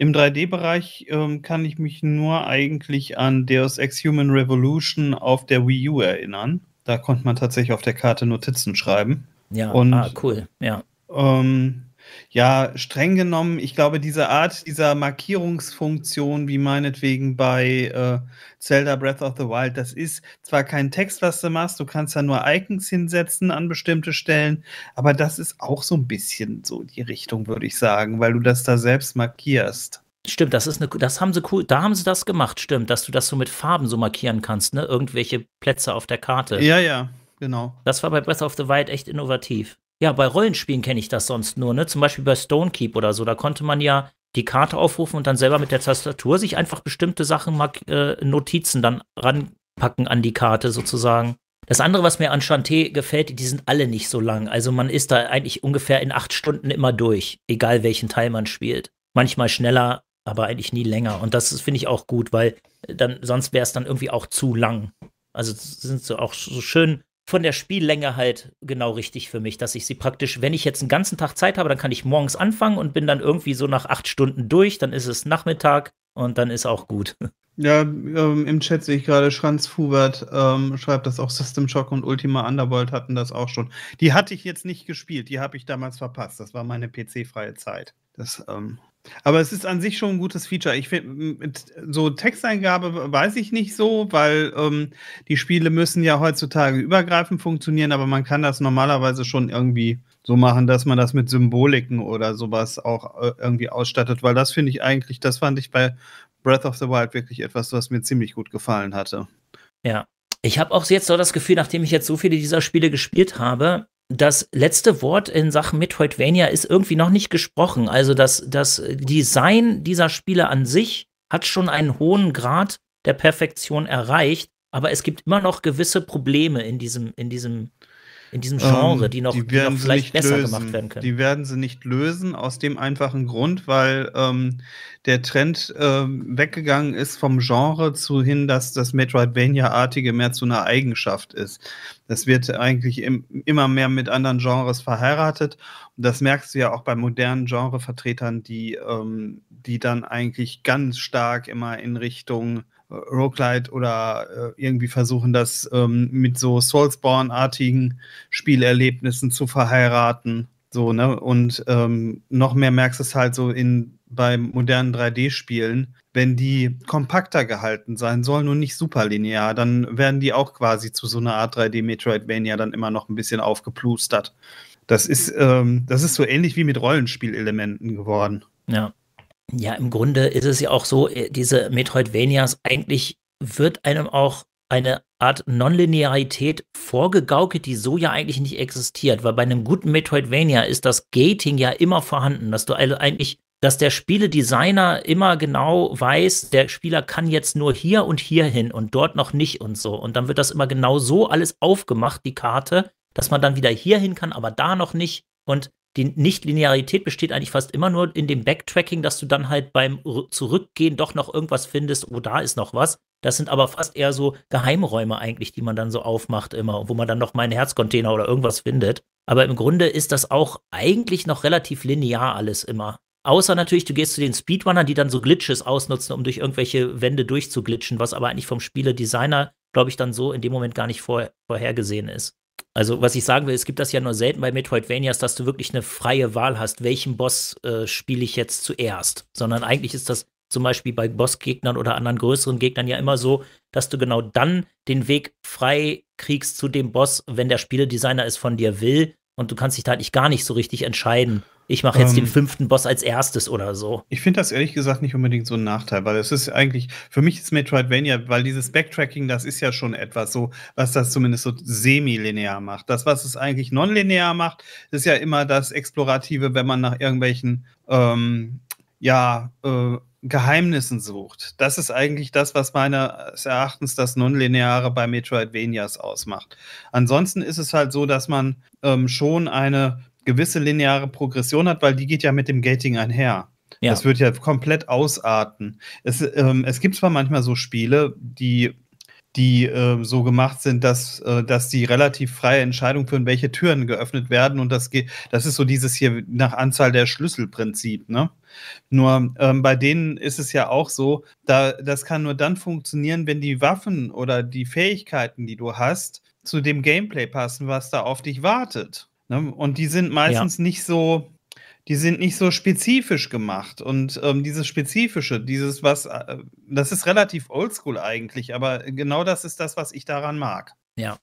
Im 3D-Bereich ähm, kann ich mich nur eigentlich an Deus Ex Human Revolution auf der Wii U erinnern. Da konnte man tatsächlich auf der Karte Notizen schreiben. Ja, und, ah, cool, ja. Ähm, ja, streng genommen, ich glaube, diese Art dieser Markierungsfunktion, wie meinetwegen bei äh, Zelda Breath of the Wild, das ist zwar kein Text, was du machst, du kannst da nur Icons hinsetzen an bestimmte Stellen, aber das ist auch so ein bisschen so die Richtung, würde ich sagen, weil du das da selbst markierst. Stimmt, das ist eine, das haben sie cool, da haben sie das gemacht, stimmt, dass du das so mit Farben so markieren kannst, ne? Irgendwelche Plätze auf der Karte. Ja, ja, genau. Das war bei Breath of the Wild echt innovativ. Ja, bei Rollenspielen kenne ich das sonst nur, ne? Zum Beispiel bei Stonekeep oder so. Da konnte man ja die Karte aufrufen und dann selber mit der Tastatur sich einfach bestimmte Sachen, mag, äh, Notizen dann ranpacken an die Karte sozusagen. Das andere, was mir an Chanté gefällt, die sind alle nicht so lang. Also man ist da eigentlich ungefähr in acht Stunden immer durch, egal welchen Teil man spielt. Manchmal schneller, aber eigentlich nie länger. Und das finde ich auch gut, weil äh, dann sonst wäre es dann irgendwie auch zu lang. Also sind so auch so schön von der Spiellänge halt genau richtig für mich, dass ich sie praktisch, wenn ich jetzt einen ganzen Tag Zeit habe, dann kann ich morgens anfangen und bin dann irgendwie so nach acht Stunden durch, dann ist es Nachmittag und dann ist auch gut. Ja, ähm, im Chat sehe ich gerade, Schranz Fubert ähm, schreibt das auch, System Shock und Ultima Underworld hatten das auch schon. Die hatte ich jetzt nicht gespielt, die habe ich damals verpasst. Das war meine PC-freie Zeit. Das ähm, aber es ist an sich schon ein gutes Feature. Ich finde, so Texteingabe weiß ich nicht so, weil ähm, die Spiele müssen ja heutzutage übergreifend funktionieren, aber man kann das normalerweise schon irgendwie so machen, dass man das mit Symboliken oder sowas auch äh, irgendwie ausstattet, weil das finde ich eigentlich, das fand ich bei Breath of the Wild wirklich etwas, was mir ziemlich gut gefallen hatte. Ja. Ich habe auch jetzt so das Gefühl, nachdem ich jetzt so viele dieser Spiele gespielt habe, das letzte Wort in Sachen Metroidvania ist irgendwie noch nicht gesprochen. Also das, das Design dieser Spiele an sich hat schon einen hohen Grad der Perfektion erreicht, aber es gibt immer noch gewisse Probleme in diesem, in diesem in diesem ähm, Genre, ähm, die noch, die die noch vielleicht besser lösen. gemacht werden können. Die werden sie nicht lösen, aus dem einfachen Grund, weil ähm, der Trend ähm, weggegangen ist vom Genre zu hin, dass das Metroidvania-artige mehr zu einer Eigenschaft ist. Das wird eigentlich im, immer mehr mit anderen Genres verheiratet. Und das merkst du ja auch bei modernen Genrevertretern, die, ähm, die dann eigentlich ganz stark immer in Richtung Roguelite oder äh, irgendwie versuchen, das ähm, mit so Soulsborne-artigen Spielerlebnissen zu verheiraten. So, ne? Und ähm, noch mehr merkst du es halt so in bei modernen 3D-Spielen, wenn die kompakter gehalten sein sollen und nicht super linear, dann werden die auch quasi zu so einer Art 3D-Metroidvania dann immer noch ein bisschen aufgeplustert. Das ist, ähm, das ist so ähnlich wie mit Rollenspielelementen geworden. Ja. Ja, im Grunde ist es ja auch so, äh, diese Metroidvanias, eigentlich wird einem auch eine Art Nonlinearität vorgegaukelt, die so ja eigentlich nicht existiert, weil bei einem guten Metroidvania ist das Gating ja immer vorhanden, dass du also eigentlich, dass der Spieledesigner immer genau weiß, der Spieler kann jetzt nur hier und hier hin und dort noch nicht und so. Und dann wird das immer genau so alles aufgemacht, die Karte, dass man dann wieder hier hin kann, aber da noch nicht. Und die Nichtlinearität besteht eigentlich fast immer nur in dem Backtracking, dass du dann halt beim R Zurückgehen doch noch irgendwas findest, oh, da ist noch was. Das sind aber fast eher so Geheimräume eigentlich, die man dann so aufmacht immer, wo man dann noch mal einen Herzcontainer oder irgendwas findet. Aber im Grunde ist das auch eigentlich noch relativ linear alles immer. Außer natürlich, du gehst zu den Speedrunnern, die dann so Glitches ausnutzen, um durch irgendwelche Wände durchzuglitschen, was aber eigentlich vom Spieledesigner, glaube ich, dann so in dem Moment gar nicht vor vorhergesehen ist. Also, was ich sagen will, es gibt das ja nur selten bei Metroidvanias, dass du wirklich eine freie Wahl hast, welchen Boss äh, spiele ich jetzt zuerst. Sondern eigentlich ist das zum Beispiel bei Bossgegnern oder anderen größeren Gegnern ja immer so, dass du genau dann den Weg frei kriegst zu dem Boss, wenn der Spieledesigner es von dir will und du kannst dich da eigentlich gar nicht so richtig entscheiden, ich mache jetzt ähm, den fünften Boss als erstes oder so. Ich finde das ehrlich gesagt nicht unbedingt so ein Nachteil, weil es ist eigentlich, für mich ist Metroidvania, weil dieses Backtracking, das ist ja schon etwas so, was das zumindest so semi-linear macht. Das, was es eigentlich non-linear macht, ist ja immer das Explorative, wenn man nach irgendwelchen, ähm, ja, äh, Geheimnissen sucht. Das ist eigentlich das, was meines Erachtens das Non-Lineare bei Metroidvanias ausmacht. Ansonsten ist es halt so, dass man ähm, schon eine gewisse lineare Progression hat, weil die geht ja mit dem Gating einher. Ja. Das wird ja komplett ausarten. Es, ähm, es gibt zwar manchmal so Spiele, die, die äh, so gemacht sind, dass, äh, dass die relativ freie Entscheidung führen, welche Türen geöffnet werden. Und das, das ist so dieses hier nach Anzahl der Schlüsselprinzip. Ne? Nur ähm, bei denen ist es ja auch so, da, das kann nur dann funktionieren, wenn die Waffen oder die Fähigkeiten, die du hast, zu dem Gameplay passen, was da auf dich wartet. Ne? Und die sind meistens ja. nicht so, die sind nicht so spezifisch gemacht. Und ähm, dieses Spezifische, dieses was, äh, das ist relativ oldschool eigentlich, aber genau das ist das, was ich daran mag. Ja.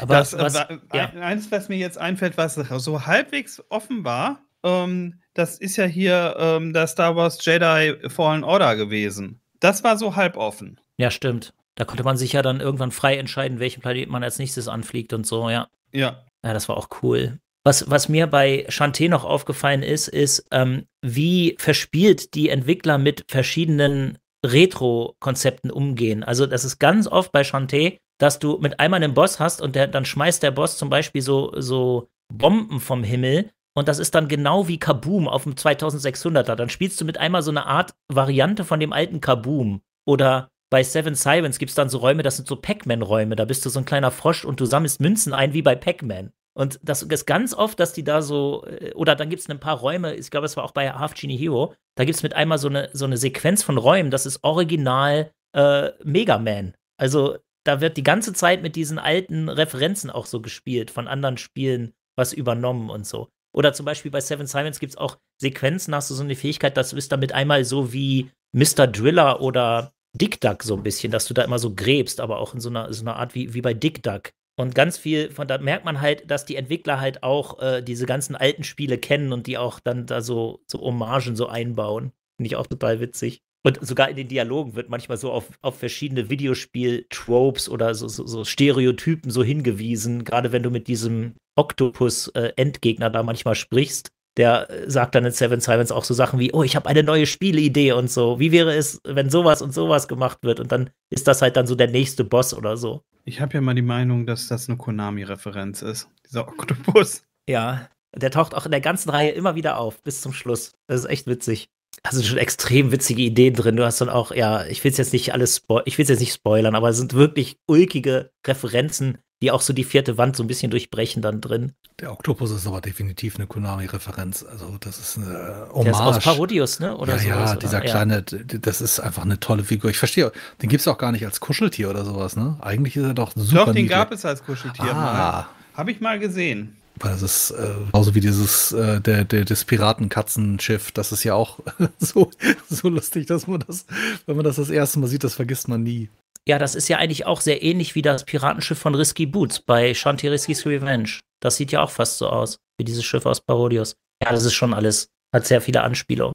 Aber das, äh, was, äh, ja. eins, was mir jetzt einfällt, was so halbwegs offen war, ähm, das ist ja hier ähm, das Star Wars Jedi Fallen Order gewesen. Das war so halb offen. Ja, stimmt. Da konnte man sich ja dann irgendwann frei entscheiden, welchen Planeten man als nächstes anfliegt und so, ja. Ja. Ja, das war auch cool. Was, was mir bei Chanté noch aufgefallen ist, ist, ähm, wie verspielt die Entwickler mit verschiedenen Retro-Konzepten umgehen. Also das ist ganz oft bei Chanté, dass du mit einmal einen Boss hast und der, dann schmeißt der Boss zum Beispiel so, so Bomben vom Himmel und das ist dann genau wie Kaboom auf dem 2600er. Dann spielst du mit einmal so eine Art Variante von dem alten Kaboom. Oder bei Seven Sirens gibt es dann so Räume, das sind so Pac-Man-Räume. Da bist du so ein kleiner Frosch und du sammelst Münzen ein wie bei Pac-Man. Und das ist ganz oft, dass die da so, äh, oder dann gibt es ein paar Räume, ich glaube, es war auch bei Half Genie Hero, da gibt es mit einmal so eine, so eine Sequenz von Räumen, das ist original äh, Mega Man. Also da wird die ganze Zeit mit diesen alten Referenzen auch so gespielt, von anderen Spielen was übernommen und so. Oder zum Beispiel bei Seven Simons gibt es auch Sequenzen, hast du so eine Fähigkeit, das ist damit einmal so wie Mr. Driller oder Dick Duck so ein bisschen, dass du da immer so gräbst, aber auch in so einer, so einer Art wie, wie bei Dick Duck. Und ganz viel, von da merkt man halt, dass die Entwickler halt auch äh, diese ganzen alten Spiele kennen und die auch dann da so, so Hommagen so einbauen. Finde ich auch total witzig. Und sogar in den Dialogen wird manchmal so auf, auf verschiedene Videospiel-Tropes oder so, so, so Stereotypen so hingewiesen, gerade wenn du mit diesem Octopus-Endgegner äh, da manchmal sprichst der äh, sagt dann in Seven Silence auch so Sachen wie, oh, ich habe eine neue Spielidee und so. Wie wäre es, wenn sowas und sowas gemacht wird? Und dann ist das halt dann so der nächste Boss oder so. Ich habe ja mal die Meinung, dass das eine Konami-Referenz ist, dieser Oktopus. Ja, der taucht auch in der ganzen Reihe immer wieder auf, bis zum Schluss. Das ist echt witzig da sind schon extrem witzige Ideen drin. Du hast dann auch, ja, ich will es jetzt nicht alles ich will jetzt nicht spoilern, aber es sind wirklich ulkige Referenzen, die auch so die vierte Wand so ein bisschen durchbrechen dann drin. Der Oktopus ist aber definitiv eine Konami-Referenz. Also das ist eine Hommage. Der ist aus Parodius, ne? Oder ja, sowas, ja, oder? dieser kleine, ja. das ist einfach eine tolle Figur. Ich verstehe, den gibt es auch gar nicht als Kuscheltier oder sowas, ne? Eigentlich ist er doch super Doch, den niedlich. gab es als Kuscheltier ah. mal. Habe ich mal gesehen weil das ist äh, genauso wie dieses äh, der, der, das Piratenkatzenschiff, das ist ja auch so, so lustig, dass man das, wenn man das das erste Mal sieht, das vergisst man nie. Ja, das ist ja eigentlich auch sehr ähnlich wie das Piratenschiff von Risky Boots bei Shanti Risky's Revenge. Das sieht ja auch fast so aus, wie dieses Schiff aus Parodius. Ja, das ist schon alles, hat sehr viele Anspielungen.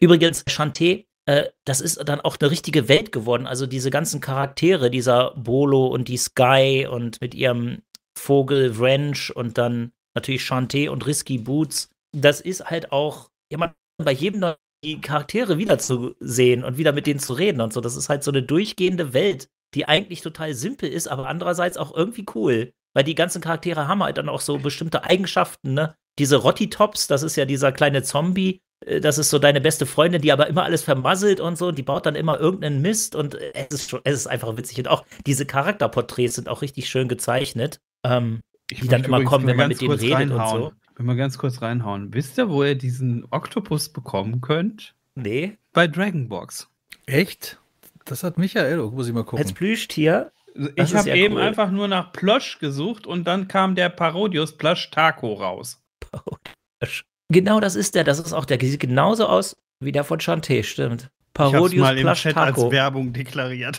Übrigens, Shantae, äh, das ist dann auch eine richtige Welt geworden. Also diese ganzen Charaktere, dieser Bolo und die Sky und mit ihrem Vogel Wrench und dann natürlich Chanté und Risky Boots. Das ist halt auch, ja, bei jedem noch die Charaktere wiederzusehen und wieder mit denen zu reden und so. Das ist halt so eine durchgehende Welt, die eigentlich total simpel ist, aber andererseits auch irgendwie cool. Weil die ganzen Charaktere haben halt dann auch so bestimmte Eigenschaften, ne? Diese Rotti-Tops, das ist ja dieser kleine Zombie, äh, das ist so deine beste Freundin, die aber immer alles vermasselt und so, die baut dann immer irgendeinen Mist und äh, es ist, schon, es ist einfach witzig. Und auch diese Charakterporträts sind auch richtig schön gezeichnet ähm, die dann immer kommen, wenn man mit denen redet reinhauen. und so. Ich will mal ganz kurz reinhauen. Wisst ihr, wo ihr diesen Oktopus bekommen könnt? Nee. Bei Dragonbox. Echt? Das hat Michael, oh, muss ich mal gucken. Als Plüschtier ich habe ja eben cool. einfach nur nach Plosch gesucht und dann kam der Parodius Plosch Taco raus. Plosch. Genau das ist der. Das ist auch der. Sieht genauso aus wie der von Chanté, stimmt. Parodius ich mal Plush im Chat Taco. als Werbung deklariert.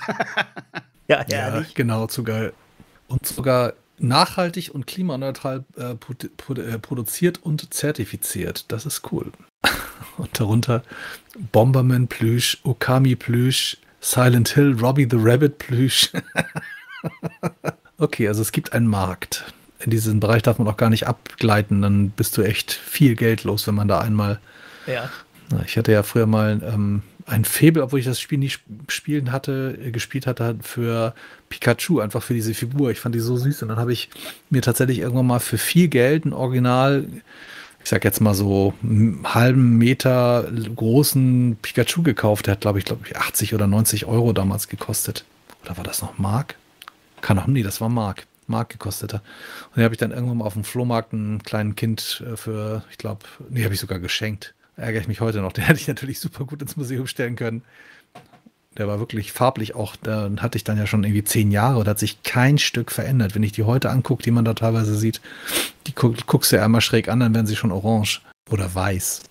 ja, ja, ehrlich. genau, zu geil. Und sogar nachhaltig und klimaneutral äh, äh, produziert und zertifiziert. Das ist cool. und darunter Bomberman Plüsch, Okami Plüsch, Silent Hill, Robbie the Rabbit Plüsch. okay, also es gibt einen Markt. In diesem Bereich darf man auch gar nicht abgleiten, dann bist du echt viel Geld los, wenn man da einmal. Ja. ich hatte ja früher mal ähm, ein Faible, obwohl ich das Spiel nicht spielen hatte, äh, gespielt hatte für Pikachu, einfach für diese Figur. Ich fand die so süß und dann habe ich mir tatsächlich irgendwann mal für viel Geld ein Original, ich sag jetzt mal so einen halben Meter großen Pikachu gekauft. Der hat, glaube ich, glaube ich 80 oder 90 Euro damals gekostet. Oder war das noch Mark? Kann auch nie, das war Mark. Mark gekostet hat. Und den habe ich dann irgendwann mal auf dem Flohmarkt einem kleinen Kind äh, für, ich glaube, nee, habe ich sogar geschenkt. Ärgere ich mich heute noch. Den hätte ich natürlich super gut ins Museum stellen können. Der war wirklich farblich auch, da hatte ich dann ja schon irgendwie zehn Jahre und hat sich kein Stück verändert. Wenn ich die heute angucke, die man da teilweise sieht, die guck, guckst du ja einmal schräg an, dann werden sie schon orange oder weiß.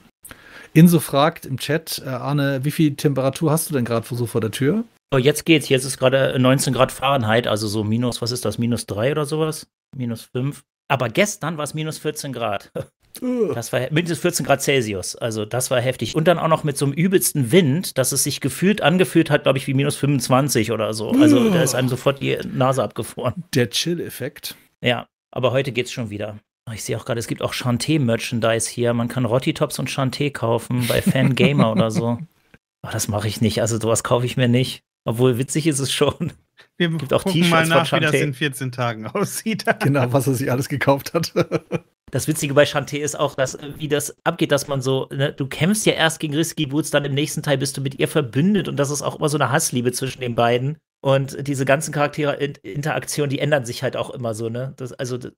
Inso fragt im Chat, äh, Arne, wie viel Temperatur hast du denn gerade so vor der Tür? Oh, jetzt geht's. Jetzt ist gerade 19 äh, Grad Fahrenheit, also so minus, was ist das, minus 3 oder sowas? Minus 5. Aber gestern war es minus 14 Grad. Das war mindestens 14 Grad Celsius. Also das war heftig. Und dann auch noch mit so einem übelsten Wind, dass es sich gefühlt angefühlt hat, glaube ich, wie minus 25 oder so. Also da ist einem sofort die Nase abgefroren. Der Chill-Effekt. Ja, aber heute geht es schon wieder. Oh, ich sehe auch gerade, es gibt auch Chanté-Merchandise hier. Man kann Rotti-Tops und Chanté kaufen bei Fangamer oder so. Aber oh, das mache ich nicht. Also sowas kaufe ich mir nicht. Obwohl witzig ist es schon. Wir Gibt auch gucken mal nach, wie das in 14 Tagen aussieht. genau, was er sich alles gekauft hat. Das Witzige bei Shantae ist auch, dass, äh, wie das abgeht, dass man so, ne, du kämpfst ja erst gegen Risky Woods, dann im nächsten Teil bist du mit ihr verbündet und das ist auch immer so eine Hassliebe zwischen den beiden. Und diese ganzen Charaktere, Interaktionen, die ändern sich halt auch immer so, ne? Das, also, das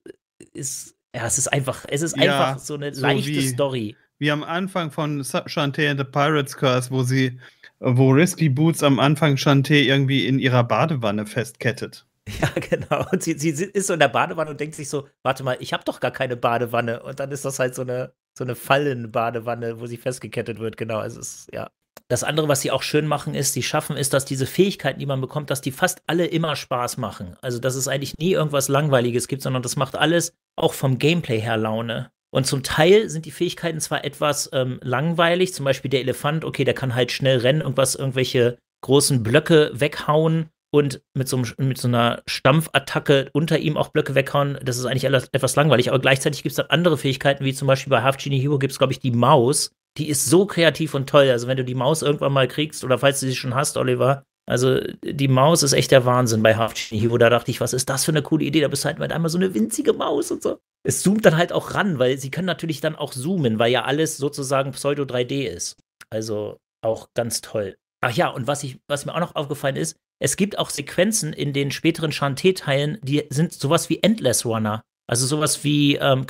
ist, ja, es ist einfach, es ist ja, einfach so eine so leichte wie, Story. Wie am Anfang von Shantae and the Pirates Curse, wo sie wo Risky Boots am Anfang Chanté irgendwie in ihrer Badewanne festkettet. Ja, genau. Und sie, sie ist so in der Badewanne und denkt sich so, warte mal, ich habe doch gar keine Badewanne. Und dann ist das halt so eine, so eine Fallen-Badewanne, wo sie festgekettet wird. Genau, also es ist, ja. Das andere, was sie auch schön machen, ist, sie schaffen, ist, dass diese Fähigkeiten, die man bekommt, dass die fast alle immer Spaß machen. Also, dass es eigentlich nie irgendwas Langweiliges gibt, sondern das macht alles auch vom Gameplay her Laune. Und zum Teil sind die Fähigkeiten zwar etwas ähm, langweilig, zum Beispiel der Elefant, okay, der kann halt schnell rennen, irgendwas, irgendwelche großen Blöcke weghauen und mit so, mit so einer Stampfattacke unter ihm auch Blöcke weghauen. Das ist eigentlich etwas langweilig, aber gleichzeitig gibt es dann andere Fähigkeiten, wie zum Beispiel bei Half Genie Hero gibt es, glaube ich, die Maus. Die ist so kreativ und toll. Also, wenn du die Maus irgendwann mal kriegst oder falls du sie schon hast, Oliver, also die Maus ist echt der Wahnsinn bei Half-Genie, wo da dachte ich, was ist das für eine coole Idee? Da bist du halt mit einmal so eine winzige Maus und so. Es zoomt dann halt auch ran, weil sie können natürlich dann auch zoomen, weil ja alles sozusagen Pseudo-3D ist. Also auch ganz toll. Ach ja, und was, ich, was mir auch noch aufgefallen ist, es gibt auch Sequenzen in den späteren Chanté-Teilen, die sind sowas wie Endless Runner. Also sowas wie ähm,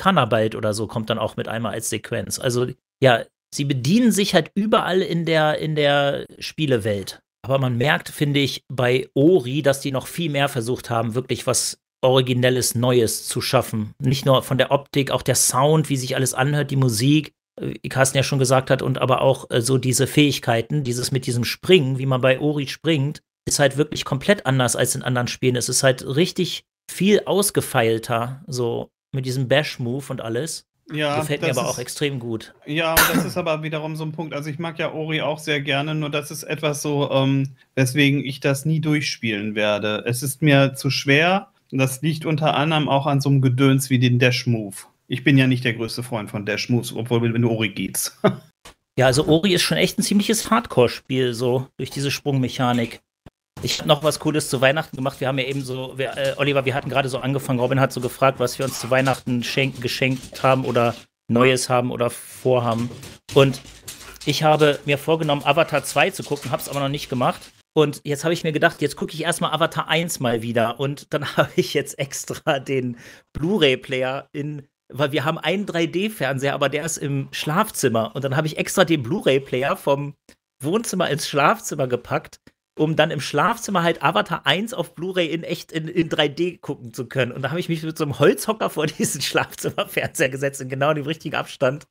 oder so kommt dann auch mit einmal als Sequenz. Also ja, sie bedienen sich halt überall in der, in der Spielewelt. Aber man merkt, finde ich, bei Ori, dass die noch viel mehr versucht haben, wirklich was Originelles, Neues zu schaffen. Nicht nur von der Optik, auch der Sound, wie sich alles anhört, die Musik, wie Carsten ja schon gesagt hat, und aber auch äh, so diese Fähigkeiten, dieses mit diesem Springen, wie man bei Ori springt, ist halt wirklich komplett anders als in anderen Spielen. Es ist halt richtig viel ausgefeilter, so mit diesem Bash-Move und alles. Ja, Gefällt mir aber ist, auch extrem gut. Ja, und das ist aber wiederum so ein Punkt. Also ich mag ja Ori auch sehr gerne, nur das ist etwas so, ähm, weswegen ich das nie durchspielen werde. Es ist mir zu schwer das liegt unter anderem auch an so einem Gedöns wie den Dash Move. Ich bin ja nicht der größte Freund von Dash Moves, obwohl in Ori geht's. ja, also Ori ist schon echt ein ziemliches Hardcore-Spiel, so durch diese Sprungmechanik. Ich habe noch was Cooles zu Weihnachten gemacht. Wir haben ja eben so, wir, äh, Oliver, wir hatten gerade so angefangen. Robin hat so gefragt, was wir uns zu Weihnachten geschenkt haben oder Neues haben oder vorhaben. Und ich habe mir vorgenommen, Avatar 2 zu gucken, habe es aber noch nicht gemacht. Und jetzt habe ich mir gedacht, jetzt gucke ich erstmal Avatar 1 mal wieder. Und dann habe ich jetzt extra den Blu-ray-Player in, weil wir haben einen 3D-Fernseher, aber der ist im Schlafzimmer. Und dann habe ich extra den Blu-ray-Player vom Wohnzimmer ins Schlafzimmer gepackt um dann im Schlafzimmer halt Avatar 1 auf Blu-ray in echt in, in 3D gucken zu können. Und da habe ich mich mit so einem Holzhocker vor diesen Schlafzimmerfernseher gesetzt, in genau dem richtigen Abstand,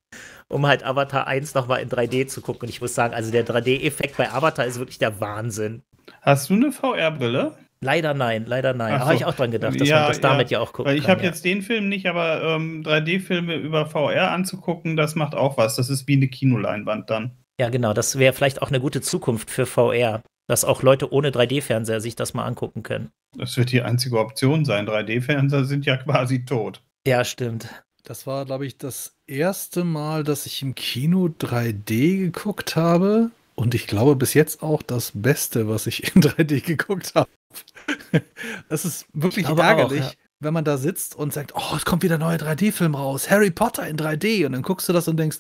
um halt Avatar 1 nochmal in 3D zu gucken. Und ich muss sagen, also der 3D-Effekt bei Avatar ist wirklich der Wahnsinn. Hast du eine VR-Brille? Leider nein, leider nein. So. Habe ich auch dran gedacht, dass ja, man das damit ja, ja auch gucken Weil ich habe ja. jetzt den Film nicht, aber ähm, 3D-Filme über VR anzugucken, das macht auch was. Das ist wie eine Kinoleinwand dann. Ja, genau. Das wäre vielleicht auch eine gute Zukunft für VR dass auch Leute ohne 3D-Fernseher sich das mal angucken können. Das wird die einzige Option sein. 3D-Fernseher sind ja quasi tot. Ja, stimmt. Das war, glaube ich, das erste Mal, dass ich im Kino 3D geguckt habe. Und ich glaube, bis jetzt auch das Beste, was ich in 3D geguckt habe. Das ist wirklich ärgerlich, auch, ja. wenn man da sitzt und sagt: Oh, es kommt wieder ein neuer 3D-Film raus. Harry Potter in 3D. Und dann guckst du das und denkst: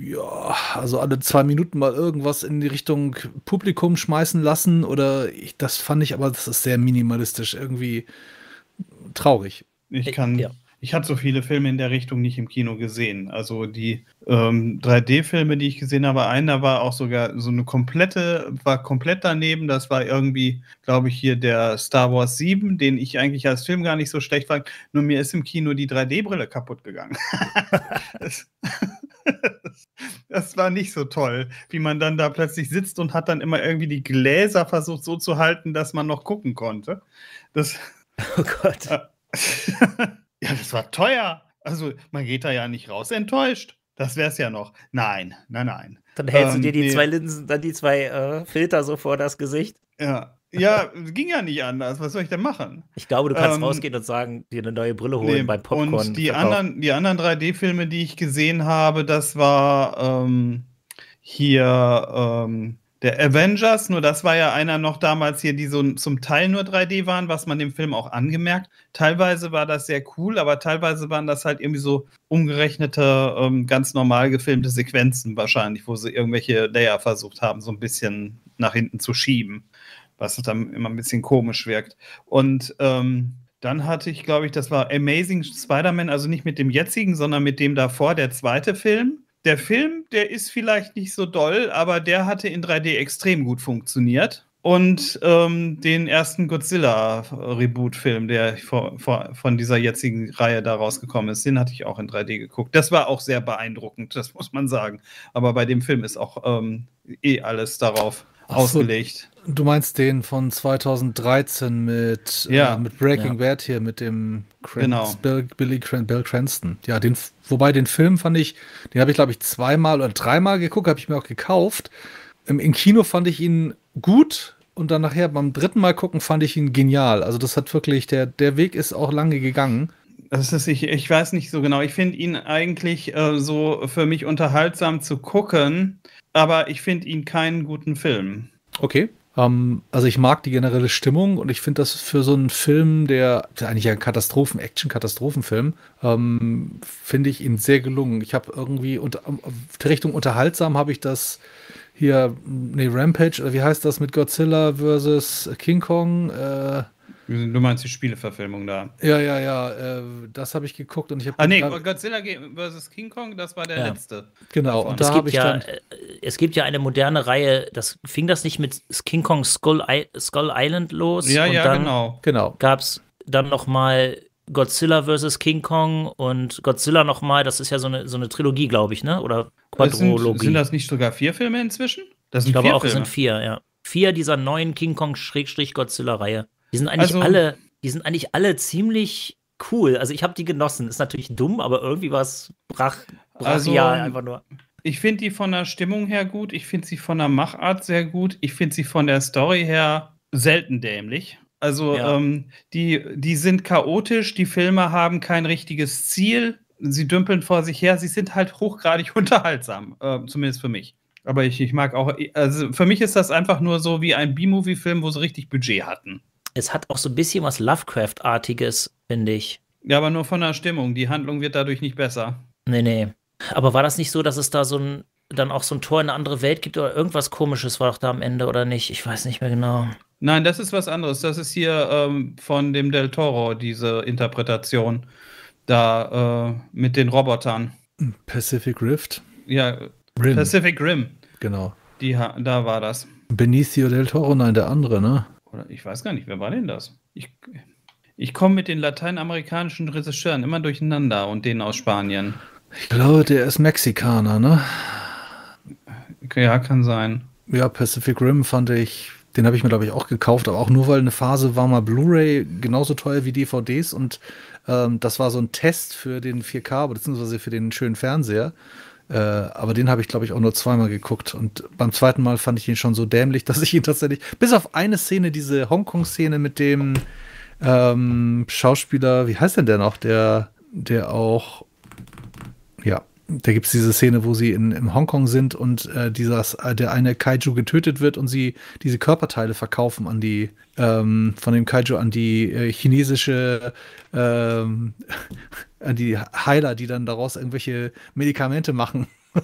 ja, also alle zwei Minuten mal irgendwas in die Richtung Publikum schmeißen lassen oder ich, das fand ich aber, das ist sehr minimalistisch, irgendwie traurig. Ich kann, ja. ich hatte so viele Filme in der Richtung nicht im Kino gesehen. Also die ähm, 3D-Filme, die ich gesehen habe, einer war auch sogar so eine komplette, war komplett daneben. Das war irgendwie, glaube ich, hier der Star Wars 7, den ich eigentlich als Film gar nicht so schlecht fand. Nur mir ist im Kino die 3D-Brille kaputt gegangen. Das war nicht so toll, wie man dann da plötzlich sitzt und hat dann immer irgendwie die Gläser versucht so zu halten, dass man noch gucken konnte. Das, oh Gott. ja, das war teuer. Also man geht da ja nicht raus enttäuscht. Das wäre es ja noch. Nein, nein, nein. Dann hältst ähm, du dir die nee. zwei Linsen, dann die zwei äh, Filter so vor das Gesicht. Ja, ja, ging ja nicht anders. Was soll ich denn machen? Ich glaube, du kannst ähm, rausgehen und sagen, dir eine neue Brille holen nee, bei Popcorn. Und die Verkauf. anderen, die anderen 3D-Filme, die ich gesehen habe, das war ähm, hier ähm, der Avengers. Nur das war ja einer noch damals hier, die so zum Teil nur 3D waren, was man dem Film auch angemerkt. Teilweise war das sehr cool, aber teilweise waren das halt irgendwie so umgerechnete, ähm, ganz normal gefilmte Sequenzen wahrscheinlich, wo sie irgendwelche Layer versucht haben, so ein bisschen nach hinten zu schieben was dann immer ein bisschen komisch wirkt. Und ähm, dann hatte ich, glaube ich, das war Amazing Spider-Man, also nicht mit dem jetzigen, sondern mit dem davor, der zweite Film. Der Film, der ist vielleicht nicht so doll, aber der hatte in 3D extrem gut funktioniert. Und ähm, den ersten Godzilla-Reboot-Film, der vor, vor, von dieser jetzigen Reihe da rausgekommen ist, den hatte ich auch in 3D geguckt. Das war auch sehr beeindruckend, das muss man sagen. Aber bei dem Film ist auch ähm, eh alles darauf Ach ausgelegt. So, du meinst den von 2013 mit, äh, ja. äh, mit Breaking ja. Bad hier, mit dem Cran genau. Bill, Billy Cran Bill Cranston. Ja, den, wobei den Film fand ich, den habe ich glaube ich zweimal oder dreimal geguckt, habe ich mir auch gekauft. Im, Im Kino fand ich ihn gut, und dann nachher beim dritten Mal gucken fand ich ihn genial. Also das hat wirklich, der, der Weg ist auch lange gegangen. Das ist, ich, ich weiß nicht so genau. Ich finde ihn eigentlich äh, so für mich unterhaltsam zu gucken, aber ich finde ihn keinen guten Film. Okay. Um, ähm, also ich mag die generelle Stimmung und ich finde das für so einen Film, der eigentlich ein Katastrophen, Action-Katastrophenfilm, um, ähm, finde ich ihn sehr gelungen. Ich habe irgendwie unter ähm, Richtung unterhaltsam habe ich das hier, nee, Rampage, oder wie heißt das mit Godzilla versus King Kong? Äh, Du meinst die Spieleverfilmung da? Ja, ja, ja. Äh, das habe ich geguckt und ich habe. Ah, nee, Godzilla vs. King Kong, das war der ja. letzte. Genau, und da habe ich ja, dann. Äh, es gibt ja eine moderne Reihe, das fing das nicht mit King Kong Skull, I Skull Island los? Ja, und ja, dann genau. genau. Gab es dann nochmal Godzilla vs. King Kong und Godzilla nochmal, das ist ja so eine, so eine Trilogie, glaube ich, ne? Oder Quadrologie. Sind, sind, das nicht sogar vier Filme inzwischen? Das sind ich glaube auch, es sind vier, ja. Vier dieser neuen King Kong-Godzilla-Reihe. Die sind eigentlich also, alle, die sind eigentlich alle ziemlich cool. Also ich habe die genossen. Ist natürlich dumm, aber irgendwie war es brach, brachial also, einfach nur. Ich finde die von der Stimmung her gut. Ich finde sie von der Machart sehr gut. Ich finde sie von der Story her selten dämlich. Also ja. ähm, die, die sind chaotisch. Die Filme haben kein richtiges Ziel. Sie dümpeln vor sich her. Sie sind halt hochgradig unterhaltsam. Äh, zumindest für mich. Aber ich, ich mag auch, also für mich ist das einfach nur so wie ein B-Movie-Film, wo sie richtig Budget hatten es hat auch so ein bisschen was Lovecraft-artiges, finde ich. Ja, aber nur von der Stimmung. Die Handlung wird dadurch nicht besser. Nee, nee. Aber war das nicht so, dass es da so ein, dann auch so ein Tor in eine andere Welt gibt oder irgendwas komisches war doch da am Ende oder nicht? Ich weiß nicht mehr genau. Nein, das ist was anderes. Das ist hier ähm, von dem Del Toro, diese Interpretation. Da äh, mit den Robotern. Pacific Rift? Ja, Rim. Pacific Rim. Genau. Die, da war das. Benicio del Toro, nein, der andere, ne? Oder ich weiß gar nicht, wer war denn das? Ich, ich komme mit den lateinamerikanischen Regisseuren immer durcheinander und denen aus Spanien. Ich glaube, der ist Mexikaner, ne? Ja, kann sein. Ja, Pacific Rim fand ich, den habe ich mir, glaube ich, auch gekauft, aber auch nur, weil eine Phase war mal Blu-ray genauso teuer wie DVDs und ähm, das war so ein Test für den 4K, beziehungsweise für den schönen Fernseher. Äh, aber den habe ich, glaube ich, auch nur zweimal geguckt. Und beim zweiten Mal fand ich ihn schon so dämlich, dass ich ihn tatsächlich, bis auf eine Szene, diese Hongkong-Szene mit dem ähm, Schauspieler, wie heißt denn der noch, der, der auch, ja, da gibt es diese Szene, wo sie in, in Hongkong sind und äh, dieser, äh, der eine Kaiju getötet wird und sie diese Körperteile verkaufen an die, ähm, von dem Kaiju an die äh, chinesische, ähm, an die Heiler, die dann daraus irgendwelche Medikamente machen.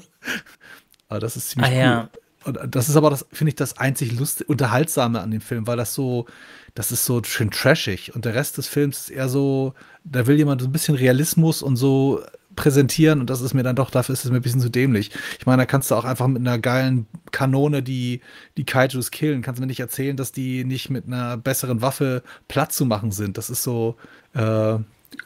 aber das ist ziemlich ah, ja. Und das ist aber das, finde ich, das einzig Lust unterhaltsame an dem Film, weil das so, das ist so schön trashig und der Rest des Films ist eher so, da will jemand so ein bisschen Realismus und so präsentieren und das ist mir dann doch, dafür ist es mir ein bisschen zu dämlich. Ich meine, da kannst du auch einfach mit einer geilen Kanone die, die Kaijus killen. Kannst du mir nicht erzählen, dass die nicht mit einer besseren Waffe platt zu machen sind. Das ist so, äh,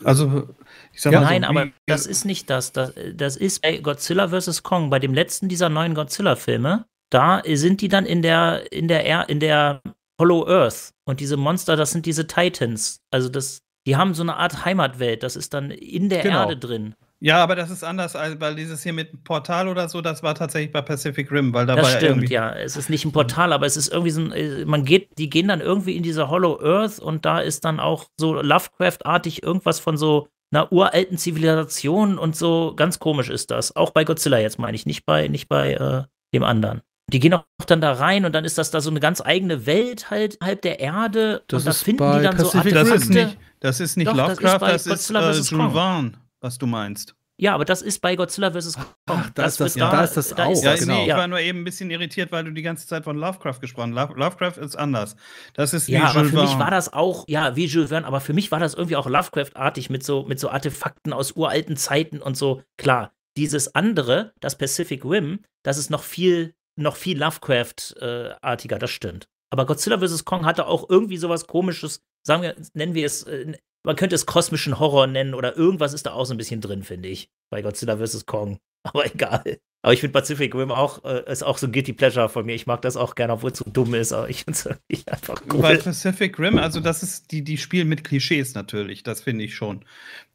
also ja, nein, so aber das ist nicht das. das. Das ist bei Godzilla vs. Kong, bei dem letzten dieser neuen Godzilla-Filme, da sind die dann in der, in der in der Hollow Earth. Und diese Monster, das sind diese Titans. Also das, die haben so eine Art Heimatwelt, das ist dann in der genau. Erde drin. Ja, aber das ist anders, weil dieses hier mit Portal oder so, das war tatsächlich bei Pacific Rim, weil dabei. Das stimmt, ja. Es ist nicht ein Portal, aber es ist irgendwie so ein, äh, man geht, die gehen dann irgendwie in diese Hollow Earth und da ist dann auch so Lovecraft-artig irgendwas von so einer uralten Zivilisation und so ganz komisch ist das. Auch bei Godzilla jetzt meine ich, nicht bei, nicht bei äh, dem anderen. Die gehen auch dann da rein und dann ist das da so eine ganz eigene Welt halt halb der Erde. Das und da finden die dann Pacific so Artefakte. Das ist nicht, das ist nicht Doch, Lovecraft, das ist, das ist äh, Jules Verne was du meinst. Ja, aber das ist bei Godzilla vs. Kong. Ach, da das ist das, da, da ist das da auch. Ist das, genau. ja, genau. ich war nur eben ein bisschen irritiert, weil du die ganze Zeit von Lovecraft gesprochen hast. Lovecraft ist anders. Das ist ja, aber für mich war das auch, ja, wie Jules Verne, aber für mich war das irgendwie auch Lovecraft-artig mit so, mit so Artefakten aus uralten Zeiten und so. Klar, dieses andere, das Pacific Rim, das ist noch viel, noch viel Lovecraft-artiger, äh, das stimmt. Aber Godzilla vs. Kong hatte auch irgendwie sowas komisches, sagen wir, nennen wir es, äh, man könnte es kosmischen Horror nennen oder irgendwas ist da auch so ein bisschen drin, finde ich, bei Godzilla vs. Kong. Aber egal. Aber ich finde Pacific Rim auch, äh, ist auch so ein Guilty Pleasure von mir. Ich mag das auch gerne, obwohl es so dumm ist, aber ich finde es wirklich einfach cool. Bei Pacific Rim, also das ist, die, die spielen mit Klischees natürlich, das finde ich schon.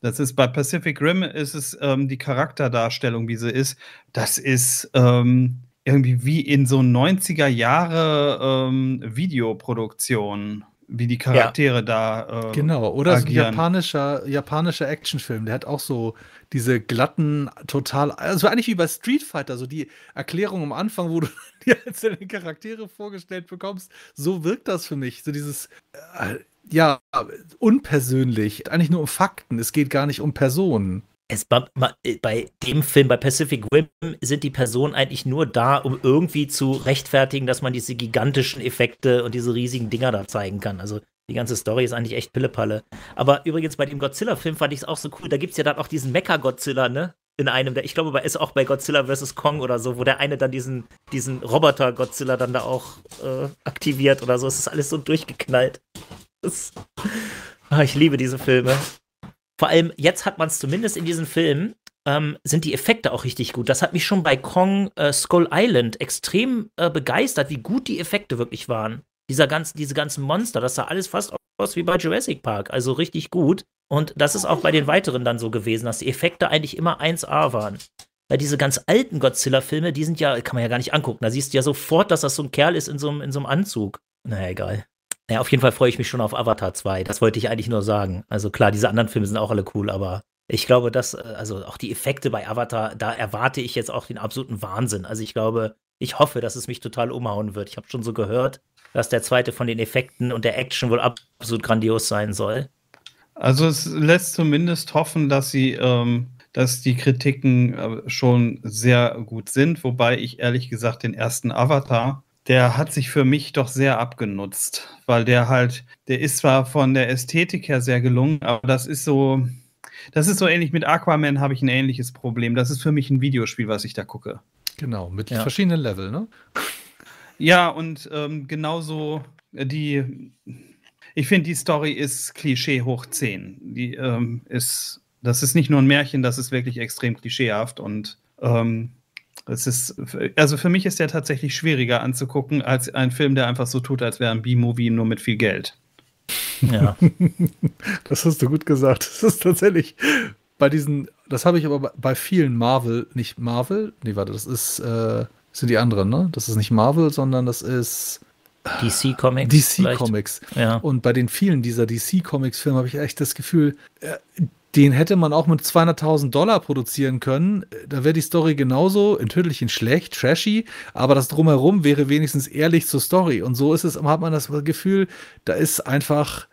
Das ist bei Pacific Rim ist es ähm, die Charakterdarstellung, wie sie ist. Das ist, ähm, irgendwie wie in so 90er Jahre ähm, Videoproduktion, wie die Charaktere ja. da. Äh, genau, oder agieren. so ein japanischer, japanischer Actionfilm, der hat auch so diese glatten, total, also eigentlich wie bei Street Fighter, so die Erklärung am Anfang, wo du die einzelnen Charaktere vorgestellt bekommst, so wirkt das für mich. So dieses äh, ja, unpersönlich, eigentlich nur um Fakten, es geht gar nicht um Personen es, äh, bei dem Film, bei Pacific Rim, sind die Personen eigentlich nur da, um irgendwie zu rechtfertigen, dass man diese gigantischen Effekte und diese riesigen Dinger da zeigen kann. Also die ganze Story ist eigentlich echt Pillepalle. Aber übrigens bei dem Godzilla-Film fand ich es auch so cool. Da gibt es ja dann auch diesen Mecha-Godzilla, ne? In einem, der, ich glaube, es ist auch bei Godzilla vs. Kong oder so, wo der eine dann diesen, diesen Roboter-Godzilla dann da auch äh, aktiviert oder so. Es ist alles so durchgeknallt. Das, ach, ich liebe diese Filme. Vor allem, jetzt hat man es zumindest in diesen Filmen, ähm, sind die Effekte auch richtig gut. Das hat mich schon bei Kong äh, Skull Island extrem äh, begeistert, wie gut die Effekte wirklich waren. Dieser ganz, diese ganzen Monster, das sah alles fast aus wie bei Jurassic Park, also richtig gut. Und das ist auch bei den weiteren dann so gewesen, dass die Effekte eigentlich immer 1A waren. Weil diese ganz alten Godzilla-Filme, die sind ja, kann man ja gar nicht angucken. Da siehst du ja sofort, dass das so ein Kerl ist in so einem, in so einem Anzug. Naja, egal. Naja, auf jeden Fall freue ich mich schon auf Avatar 2. Das wollte ich eigentlich nur sagen. Also klar, diese anderen Filme sind auch alle cool, aber ich glaube, dass, äh, also auch die Effekte bei Avatar, da erwarte ich jetzt auch den absoluten Wahnsinn. Also ich glaube, ich hoffe, dass es mich total umhauen wird. Ich habe schon so gehört, dass der zweite von den Effekten und der Action wohl absolut grandios sein soll. Also es lässt zumindest hoffen, dass sie, ähm, dass die Kritiken äh, schon sehr gut sind, wobei ich ehrlich gesagt den ersten Avatar der hat sich für mich doch sehr abgenutzt, weil der halt, der ist zwar von der Ästhetik her sehr gelungen, aber das ist so, das ist so ähnlich mit Aquaman habe ich ein ähnliches Problem. Das ist für mich ein Videospiel, was ich da gucke. Genau, mit ja. verschiedenen Level, ne? Ja, und ähm, genauso die, ich finde, die Story ist Klischee hoch 10. Die ähm, ist, das ist nicht nur ein Märchen, das ist wirklich extrem klischeehaft und ähm, es ist, also für mich ist der tatsächlich schwieriger anzugucken als ein Film, der einfach so tut, als wäre ein B-Movie nur mit viel Geld. Ja. das hast du gut gesagt. Das ist tatsächlich bei diesen, das habe ich aber bei vielen Marvel, nicht Marvel, nee, warte, das ist, äh, sind die anderen, ne? Das ist nicht Marvel, sondern das ist äh, DC Comics. DC vielleicht. Comics. Ja. Und bei den vielen dieser DC Comics Filme habe ich echt das Gefühl, äh, den hätte man auch mit 200.000 Dollar produzieren können. Da wäre die Story genauso in Tüttelchen schlecht, trashy, aber das Drumherum wäre wenigstens ehrlich zur Story. Und so ist es, hat man das Gefühl, da ist einfach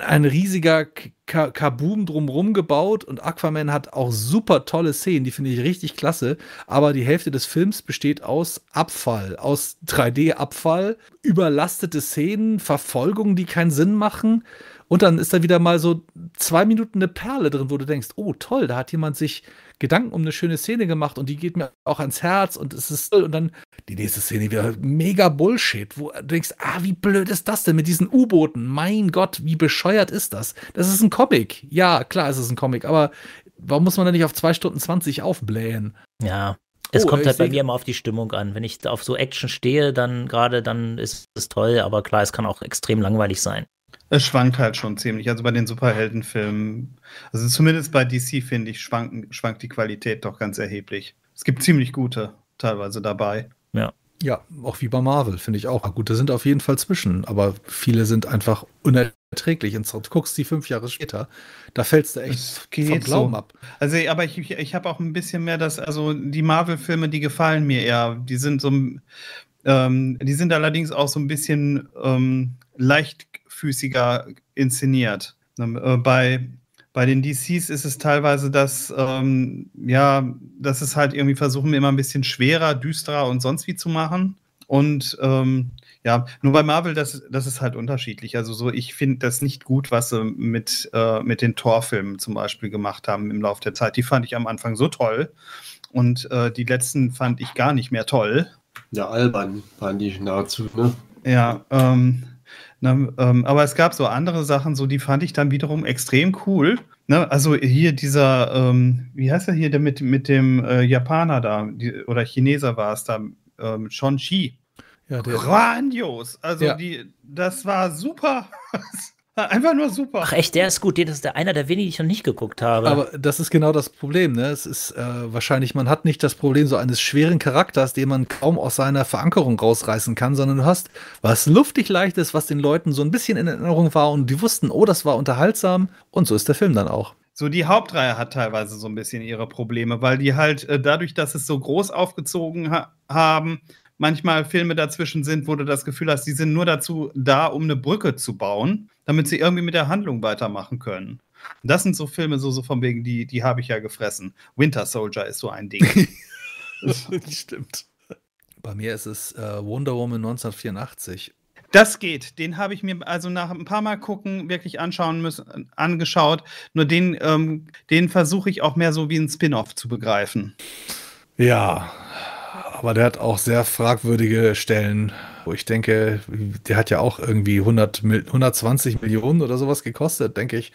ein riesiger Ka Kaboom drumherum gebaut und Aquaman hat auch super tolle Szenen, die finde ich richtig klasse, aber die Hälfte des Films besteht aus Abfall, aus 3D-Abfall, überlastete Szenen, Verfolgungen, die keinen Sinn machen und dann ist da wieder mal so zwei Minuten eine Perle drin, wo du denkst, oh toll, da hat jemand sich Gedanken um eine schöne Szene gemacht und die geht mir auch ans Herz und es ist toll. Und dann die nächste Szene wieder mega Bullshit, wo du denkst, ah, wie blöd ist das denn mit diesen U-Booten? Mein Gott, wie bescheuert ist das? Das ist ein Comic. Ja, klar, es ist ein Comic, aber warum muss man da nicht auf zwei Stunden 20 aufblähen? Ja. Es oh, kommt halt bei mir immer auf die Stimmung an. Wenn ich auf so Action stehe, dann gerade, dann ist es toll, aber klar, es kann auch extrem langweilig sein. Es schwankt halt schon ziemlich. Also bei den Superheldenfilmen, also zumindest bei DC, finde ich, schwanken, schwankt die Qualität doch ganz erheblich. Es gibt ziemlich gute teilweise dabei. Ja. Ja, auch wie bei Marvel, finde ich auch. Gute sind auf jeden Fall zwischen, aber viele sind einfach unerträglich. Und du guckst die fünf Jahre später, da fällst du echt vom Glauben so. ab. Also, aber ich, ich, ich habe auch ein bisschen mehr das, also die Marvel-Filme, die gefallen mir eher. Die sind so, ähm, die sind allerdings auch so ein bisschen ähm, leicht leichtfüßiger inszeniert. Ähm, äh, bei, bei den DCs ist es teilweise, dass, ähm, ja, dass es halt irgendwie versuchen, immer ein bisschen schwerer, düsterer und sonst wie zu machen. Und ähm, ja, nur bei Marvel, das, das ist halt unterschiedlich. Also so, ich finde das nicht gut, was sie mit, äh, mit den Torfilmen zum Beispiel gemacht haben im Laufe der Zeit. Die fand ich am Anfang so toll. Und äh, die letzten fand ich gar nicht mehr toll. Ja, albern fand ich nahezu, ne? Ja, ähm, Ne, ähm, aber es gab so andere Sachen, so die fand ich dann wiederum extrem cool. Ne, also hier dieser, ähm, wie heißt er hier, der mit, mit dem äh, Japaner da, die, oder Chineser war es da, ähm, Shon Chi. Ja, Grandios. Also ja. die, das war super. Ah, einfach nur super. Ach echt, der ist gut. Den ist der einer der wenigen, die ich noch nicht geguckt habe. Aber das ist genau das Problem. Ne? Es ist äh, wahrscheinlich, man hat nicht das Problem so eines schweren Charakters, den man kaum aus seiner Verankerung rausreißen kann, sondern du hast was luftig leichtes, was den Leuten so ein bisschen in Erinnerung war und die wussten, oh, das war unterhaltsam. Und so ist der Film dann auch. So, die Hauptreihe hat teilweise so ein bisschen ihre Probleme, weil die halt äh, dadurch, dass es so groß aufgezogen ha haben, manchmal Filme dazwischen sind, wo du das Gefühl hast, die sind nur dazu da, um eine Brücke zu bauen, damit sie irgendwie mit der Handlung weitermachen können. Und das sind so Filme, so, so von wegen, die, die habe ich ja gefressen. Winter Soldier ist so ein Ding. Stimmt. Bei mir ist es äh, Wonder Woman 1984 das geht. Den habe ich mir also nach ein paar Mal gucken wirklich anschauen müssen, angeschaut. Nur den, ähm, den versuche ich auch mehr so wie ein Spin-off zu begreifen. Ja, aber der hat auch sehr fragwürdige Stellen, wo ich denke, der hat ja auch irgendwie 100, 120 Millionen oder sowas gekostet, denke ich.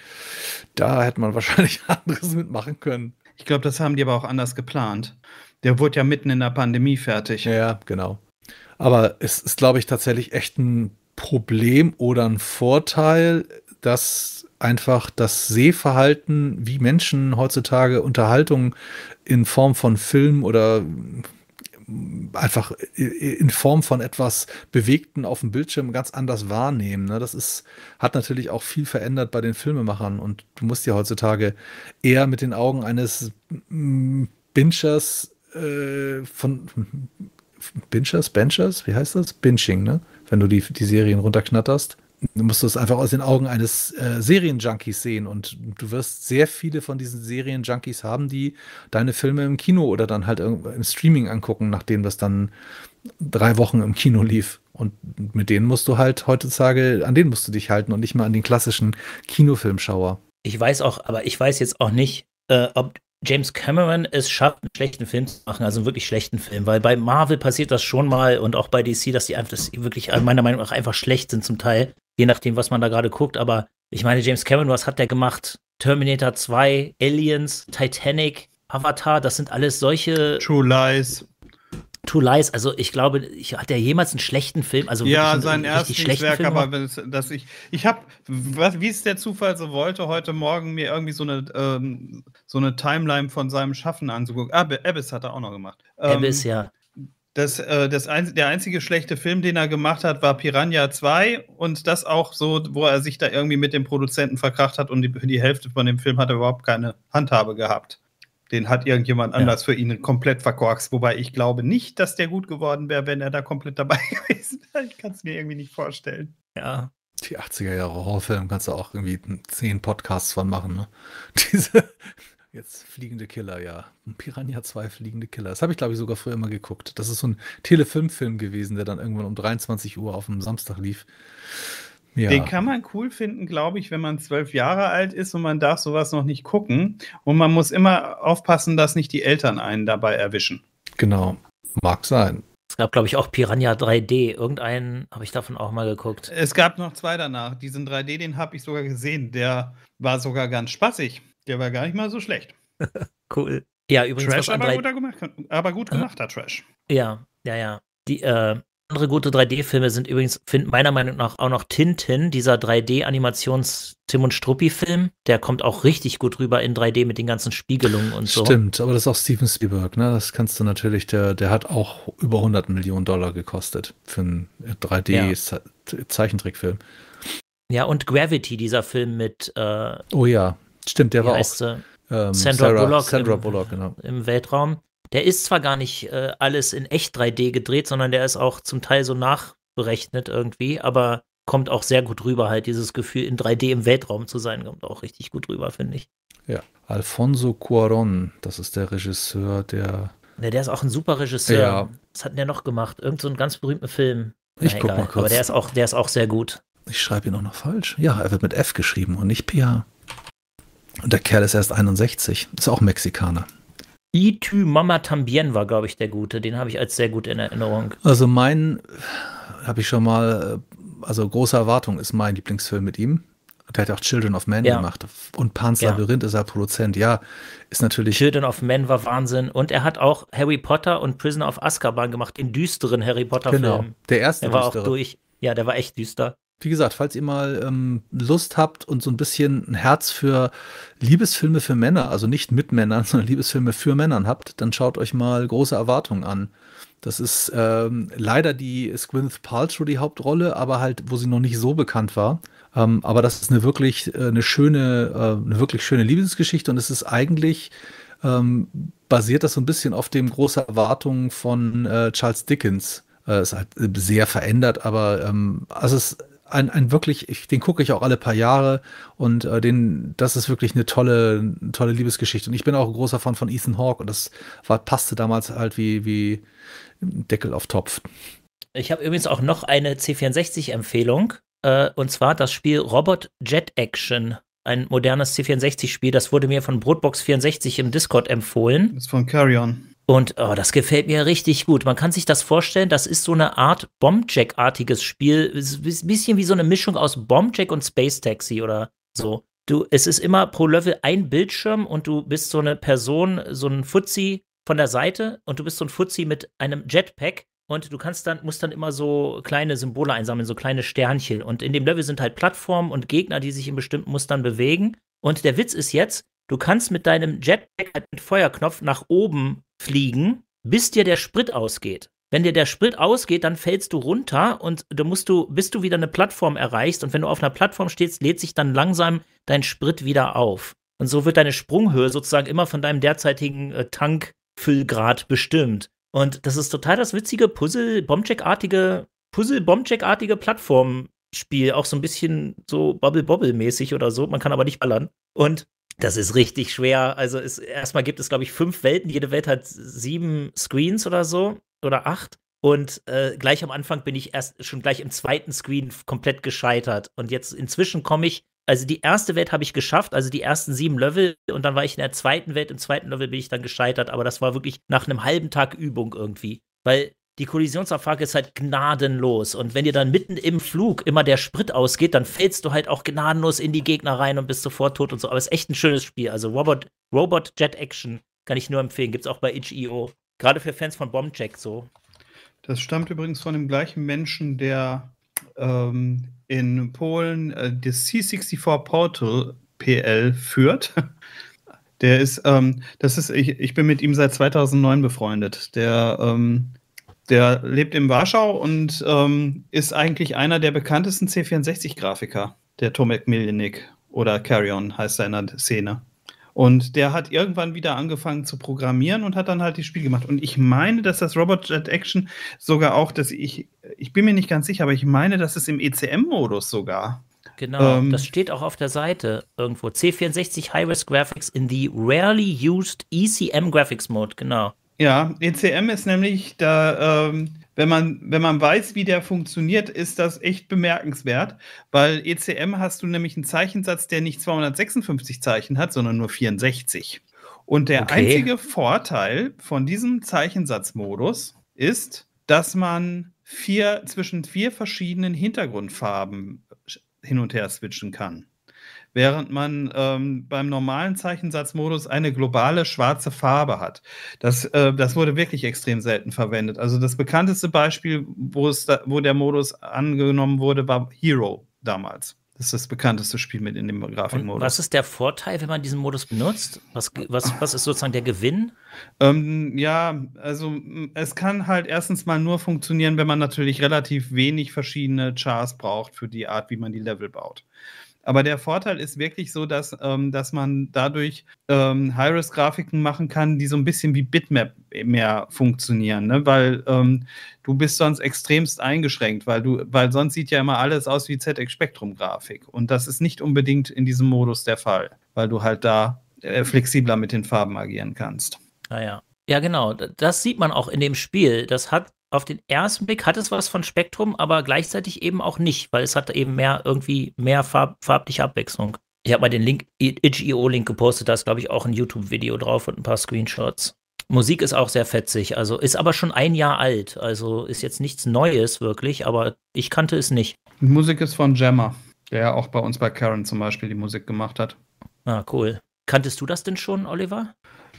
Da hätte man wahrscheinlich anderes mitmachen können. Ich glaube, das haben die aber auch anders geplant. Der wurde ja mitten in der Pandemie fertig. Ja, genau. Aber es ist, glaube ich, tatsächlich echt ein Problem oder ein Vorteil, dass einfach das Sehverhalten, wie Menschen heutzutage Unterhaltung in Form von Film oder einfach in Form von etwas Bewegten auf dem Bildschirm ganz anders wahrnehmen. Ne? Das ist, hat natürlich auch viel verändert bei den Filmemachern und du musst ja heutzutage eher mit den Augen eines mm, Binchers äh, von Binchers, Benchers, wie heißt das? Binching, ne? Wenn du die, die Serien runterknatterst. Du musst das einfach aus den Augen eines äh, Serienjunkies sehen und du wirst sehr viele von diesen Serienjunkies haben, die deine Filme im Kino oder dann halt im Streaming angucken, nachdem das dann drei Wochen im Kino lief. Und mit denen musst du halt heutzutage, an denen musst du dich halten und nicht mal an den klassischen Kinofilmschauer. Ich weiß auch, aber ich weiß jetzt auch nicht, äh, ob James Cameron es schafft, einen schlechten Film zu machen, also einen wirklich schlechten Film, weil bei Marvel passiert das schon mal und auch bei DC, dass die einfach dass die wirklich meiner Meinung nach einfach schlecht sind zum Teil je nachdem, was man da gerade guckt. Aber ich meine, James Cameron, was hat der gemacht? Terminator 2, Aliens, Titanic, Avatar, das sind alles solche. True Lies. True Lies, also ich glaube, ich, hat der jemals einen schlechten Film? Also ja, sein erstes Werk, aber dass ich, ich habe, wie es der Zufall so wollte, heute Morgen mir irgendwie so eine, ähm, so eine Timeline von seinem Schaffen anzugucken. Ah, Abyss hat er auch noch gemacht. Ähm, Abyss, ja. Das, äh, das ein, der einzige schlechte Film, den er gemacht hat, war Piranha 2 und das auch so, wo er sich da irgendwie mit dem Produzenten verkracht hat und die, die Hälfte von dem Film hat er überhaupt keine Handhabe gehabt. Den hat irgendjemand ja. anders für ihn komplett verkorkst, wobei ich glaube nicht, dass der gut geworden wäre, wenn er da komplett dabei gewesen wäre. Ich kann es mir irgendwie nicht vorstellen. Ja. Die 80er Jahre Horrorfilme kannst du auch irgendwie zehn Podcasts von machen, ne? Diese Jetzt fliegende Killer, ja. Piranha 2 fliegende Killer. Das habe ich, glaube ich, sogar früher immer geguckt. Das ist so ein Telefilmfilm gewesen, der dann irgendwann um 23 Uhr auf dem Samstag lief. Ja. Den kann man cool finden, glaube ich, wenn man zwölf Jahre alt ist und man darf sowas noch nicht gucken. Und man muss immer aufpassen, dass nicht die Eltern einen dabei erwischen. Genau. Mag sein. Es gab, glaube ich, auch Piranha 3D. Irgendeinen habe ich davon auch mal geguckt. Es gab noch zwei danach. Diesen 3D, den habe ich sogar gesehen. Der war sogar ganz spaßig. Der war gar nicht mal so schlecht. cool. Ja, übrigens. Trash, was aber, gut gemacht, aber gut gemacht hat, Trash. Ja, ja, ja. Die äh, andere gute 3D-Filme sind übrigens, find, meiner Meinung nach, auch noch Tintin, dieser 3D-Animations-Tim und Struppi-Film. Der kommt auch richtig gut rüber in 3D mit den ganzen Spiegelungen und so. Stimmt, aber das ist auch Steven Spielberg, ne? Das kannst du natürlich, der, der hat auch über 100 Millionen Dollar gekostet für einen 3D-Zeichentrickfilm. Ja. ja, und Gravity, dieser Film mit. Äh, oh ja, Stimmt, der Wie war auch. Ähm, Sandra, Sarah, Bullock, Sandra im, genau. im, Weltraum. Der ist zwar gar nicht äh, alles in echt 3D gedreht, sondern der ist auch zum Teil so nachberechnet irgendwie, aber kommt auch sehr gut rüber, halt dieses Gefühl, in 3D im Weltraum zu sein, kommt auch richtig gut rüber, finde ich. Ja, Alfonso Cuaron, das ist der Regisseur, der. Ne, der ist auch ein super Regisseur. Ja. Was hat denn der noch gemacht? Irgend so einen ganz berühmten Film. Na, ich egal. guck mal kurz. Aber der ist auch, der ist auch sehr gut. Ich schreibe ihn auch noch falsch. Ja, er wird mit F geschrieben und nicht PH. Und der Kerl ist erst 61, ist auch Mexikaner. Itü Mama Tambien war, glaube ich, der Gute. Den habe ich als sehr gut in Erinnerung. Also mein, habe ich schon mal, also große Erwartung ist mein Lieblingsfilm mit ihm. Der hat auch Children of Men ja. gemacht. Und Pan's ja. Labyrinth ist er Produzent. Ja, ist natürlich. Children of Men war Wahnsinn. Und er hat auch Harry Potter und Prisoner of Azkaban gemacht, den düsteren Harry Potter-Film. Genau, der erste. Der war düstere. auch durch. Ja, der war echt düster wie gesagt, falls ihr mal ähm, Lust habt und so ein bisschen ein Herz für Liebesfilme für Männer, also nicht mit Männern, sondern Liebesfilme für Männern habt, dann schaut euch mal große Erwartungen an. Das ist ähm, leider die Squinth Paltrow die Hauptrolle, aber halt, wo sie noch nicht so bekannt war. Ähm, aber das ist eine wirklich äh, eine schöne, äh, eine wirklich schöne Liebesgeschichte und es ist eigentlich ähm, basiert das so ein bisschen auf dem großen Erwartungen von äh, Charles Dickens. es äh, halt sehr verändert, aber ähm, also es ist ein, ein wirklich, ich, den gucke ich auch alle paar Jahre und äh, den, das ist wirklich eine tolle, tolle Liebesgeschichte. Und ich bin auch ein großer Fan von Ethan Hawke und das war, passte damals halt wie, wie Deckel auf Topf. Ich habe übrigens auch noch eine C64-Empfehlung äh, und zwar das Spiel Robot Jet Action. Ein modernes C64-Spiel, das wurde mir von Brotbox64 im Discord empfohlen. Das ist von Carrion. Und oh, das gefällt mir richtig gut. Man kann sich das vorstellen, das ist so eine Art Bombjack-artiges Spiel. Ein bisschen wie so eine Mischung aus Bombjack und Space Taxi oder so. Du, es ist immer pro Level ein Bildschirm und du bist so eine Person, so ein Fuzzi von der Seite und du bist so ein Fuzzi mit einem Jetpack und du kannst dann, musst dann immer so kleine Symbole einsammeln, so kleine Sternchen. Und in dem Level sind halt Plattformen und Gegner, die sich in bestimmten Mustern bewegen. Und der Witz ist jetzt, Du kannst mit deinem Jetpack halt mit Feuerknopf nach oben fliegen, bis dir der Sprit ausgeht. Wenn dir der Sprit ausgeht, dann fällst du runter und du musst du, bis du wieder eine Plattform erreichst. Und wenn du auf einer Plattform stehst, lädt sich dann langsam dein Sprit wieder auf. Und so wird deine Sprunghöhe sozusagen immer von deinem derzeitigen äh, Tankfüllgrad bestimmt. Und das ist total das witzige Puzzle-Bombcheck-artige, Puzzle-Bombcheck-artige Plattformspiel, Auch so ein bisschen so Bubble-Bobble-mäßig oder so. Man kann aber nicht ballern. Und das ist richtig schwer. Also ist, erstmal gibt es, glaube ich, fünf Welten. Jede Welt hat sieben Screens oder so oder acht. Und äh, gleich am Anfang bin ich erst schon gleich im zweiten Screen komplett gescheitert. Und jetzt inzwischen komme ich, also die erste Welt habe ich geschafft, also die ersten sieben Level. Und dann war ich in der zweiten Welt, im zweiten Level bin ich dann gescheitert. Aber das war wirklich nach einem halben Tag Übung irgendwie. Weil die Kollisionsabfrage ist halt gnadenlos. Und wenn dir dann mitten im Flug immer der Sprit ausgeht, dann fällst du halt auch gnadenlos in die Gegner rein und bist sofort tot und so. Aber es ist echt ein schönes Spiel. Also Robot, Robot Jet Action kann ich nur empfehlen. Gibt's auch bei itch.io. E Gerade für Fans von Bombjack so. Das stammt übrigens von dem gleichen Menschen, der ähm, in Polen äh, das C64 Portal PL führt. Der ist, ähm, das ist, ich, ich bin mit ihm seit 2009 befreundet. Der ähm, der lebt in Warschau und ähm, ist eigentlich einer der bekanntesten C64-Grafiker, der Tomek Miljenik oder Carrion heißt er in der Szene. Und der hat irgendwann wieder angefangen zu programmieren und hat dann halt die Spiel gemacht. Und ich meine, dass das Robot Jet Action sogar auch, dass ich, ich bin mir nicht ganz sicher, aber ich meine, dass es im ECM-Modus sogar. Genau, ähm, das steht auch auf der Seite irgendwo. C64 high risk Graphics in the rarely used ECM Graphics Mode, genau. Ja, ECM ist nämlich da, ähm, wenn man, wenn man weiß, wie der funktioniert, ist das echt bemerkenswert, weil ECM hast du nämlich einen Zeichensatz, der nicht 256 Zeichen hat, sondern nur 64. Und der okay. einzige Vorteil von diesem Zeichensatzmodus ist, dass man vier, zwischen vier verschiedenen Hintergrundfarben hin und her switchen kann während man ähm, beim normalen Zeichensatzmodus eine globale schwarze Farbe hat. Das, äh, das wurde wirklich extrem selten verwendet. Also das bekannteste Beispiel, wo, es da, wo der Modus angenommen wurde, war Hero damals. Das ist das bekannteste Spiel mit in dem Grafikmodus. Und was ist der Vorteil, wenn man diesen Modus benutzt? Was, was, was ist sozusagen der Gewinn? Ähm, ja, also es kann halt erstens mal nur funktionieren, wenn man natürlich relativ wenig verschiedene Chars braucht für die Art, wie man die Level baut. Aber der Vorteil ist wirklich so, dass, ähm, dass man dadurch ähm, High-Res-Grafiken machen kann, die so ein bisschen wie Bitmap mehr funktionieren, ne? weil ähm, du bist sonst extremst eingeschränkt, weil du, weil sonst sieht ja immer alles aus wie ZX-Spektrum-Grafik. Und das ist nicht unbedingt in diesem Modus der Fall, weil du halt da äh, flexibler mit den Farben agieren kannst. Naja. Ah ja, genau. Das sieht man auch in dem Spiel. Das hat auf den ersten Blick hat es was von Spektrum, aber gleichzeitig eben auch nicht, weil es hat eben mehr irgendwie mehr farb, farbliche Abwechslung. Ich habe mal den Link, itch.io-Link gepostet, da ist, glaube ich, auch ein YouTube-Video drauf und ein paar Screenshots. Musik ist auch sehr fetzig, also ist aber schon ein Jahr alt, also ist jetzt nichts Neues wirklich, aber ich kannte es nicht. Die Musik ist von Gemma, der ja auch bei uns bei Karen zum Beispiel die Musik gemacht hat. Ah, cool. Kanntest du das denn schon, Oliver?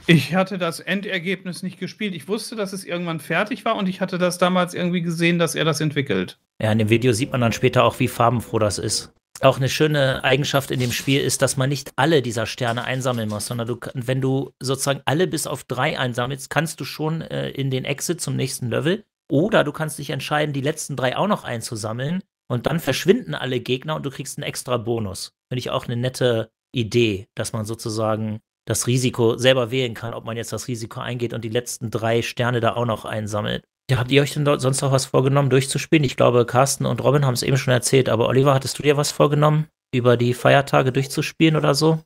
Ich hatte das Endergebnis nicht gespielt. Ich wusste, dass es irgendwann fertig war und ich hatte das damals irgendwie gesehen, dass er das entwickelt. Ja, in dem Video sieht man dann später auch, wie farbenfroh das ist. Auch eine schöne Eigenschaft in dem Spiel ist, dass man nicht alle dieser Sterne einsammeln muss, sondern du, wenn du sozusagen alle bis auf drei einsammelst, kannst du schon äh, in den Exit zum nächsten Level. Oder du kannst dich entscheiden, die letzten drei auch noch einzusammeln und dann verschwinden alle Gegner und du kriegst einen extra Bonus. Finde ich auch eine nette Idee, dass man sozusagen das Risiko selber wählen kann, ob man jetzt das Risiko eingeht und die letzten drei Sterne da auch noch einsammelt. Ja, habt ihr euch denn sonst noch was vorgenommen, durchzuspielen? Ich glaube, Carsten und Robin haben es eben schon erzählt, aber Oliver, hattest du dir was vorgenommen, über die Feiertage durchzuspielen oder so?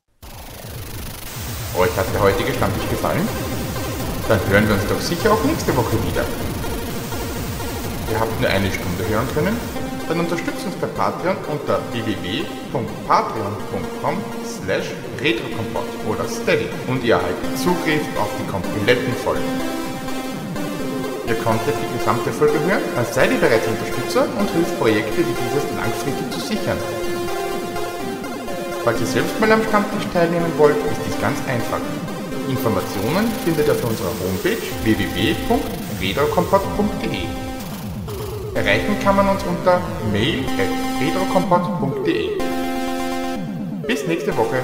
Euch oh, hat der heutige Stammtisch gefallen? Dann hören wir uns doch sicher auch nächste Woche wieder. Ihr habt nur eine Stunde hören können dann unterstützt uns bei Patreon unter www.patreon.com slash retrokompott oder steady und ihr erhaltet Zugriff auf die kompletten Folgen. Ihr konntet die gesamte Folge hören, als seid ihr bereits Unterstützer und hilft Projekte wie dieses langfristig zu sichern. Falls ihr selbst mal am Stammtisch teilnehmen wollt, ist dies ganz einfach. Informationen findet ihr auf unserer Homepage www.redokompott.de. Erreichen kann man uns unter mail.retrokompott.de. Bis nächste Woche.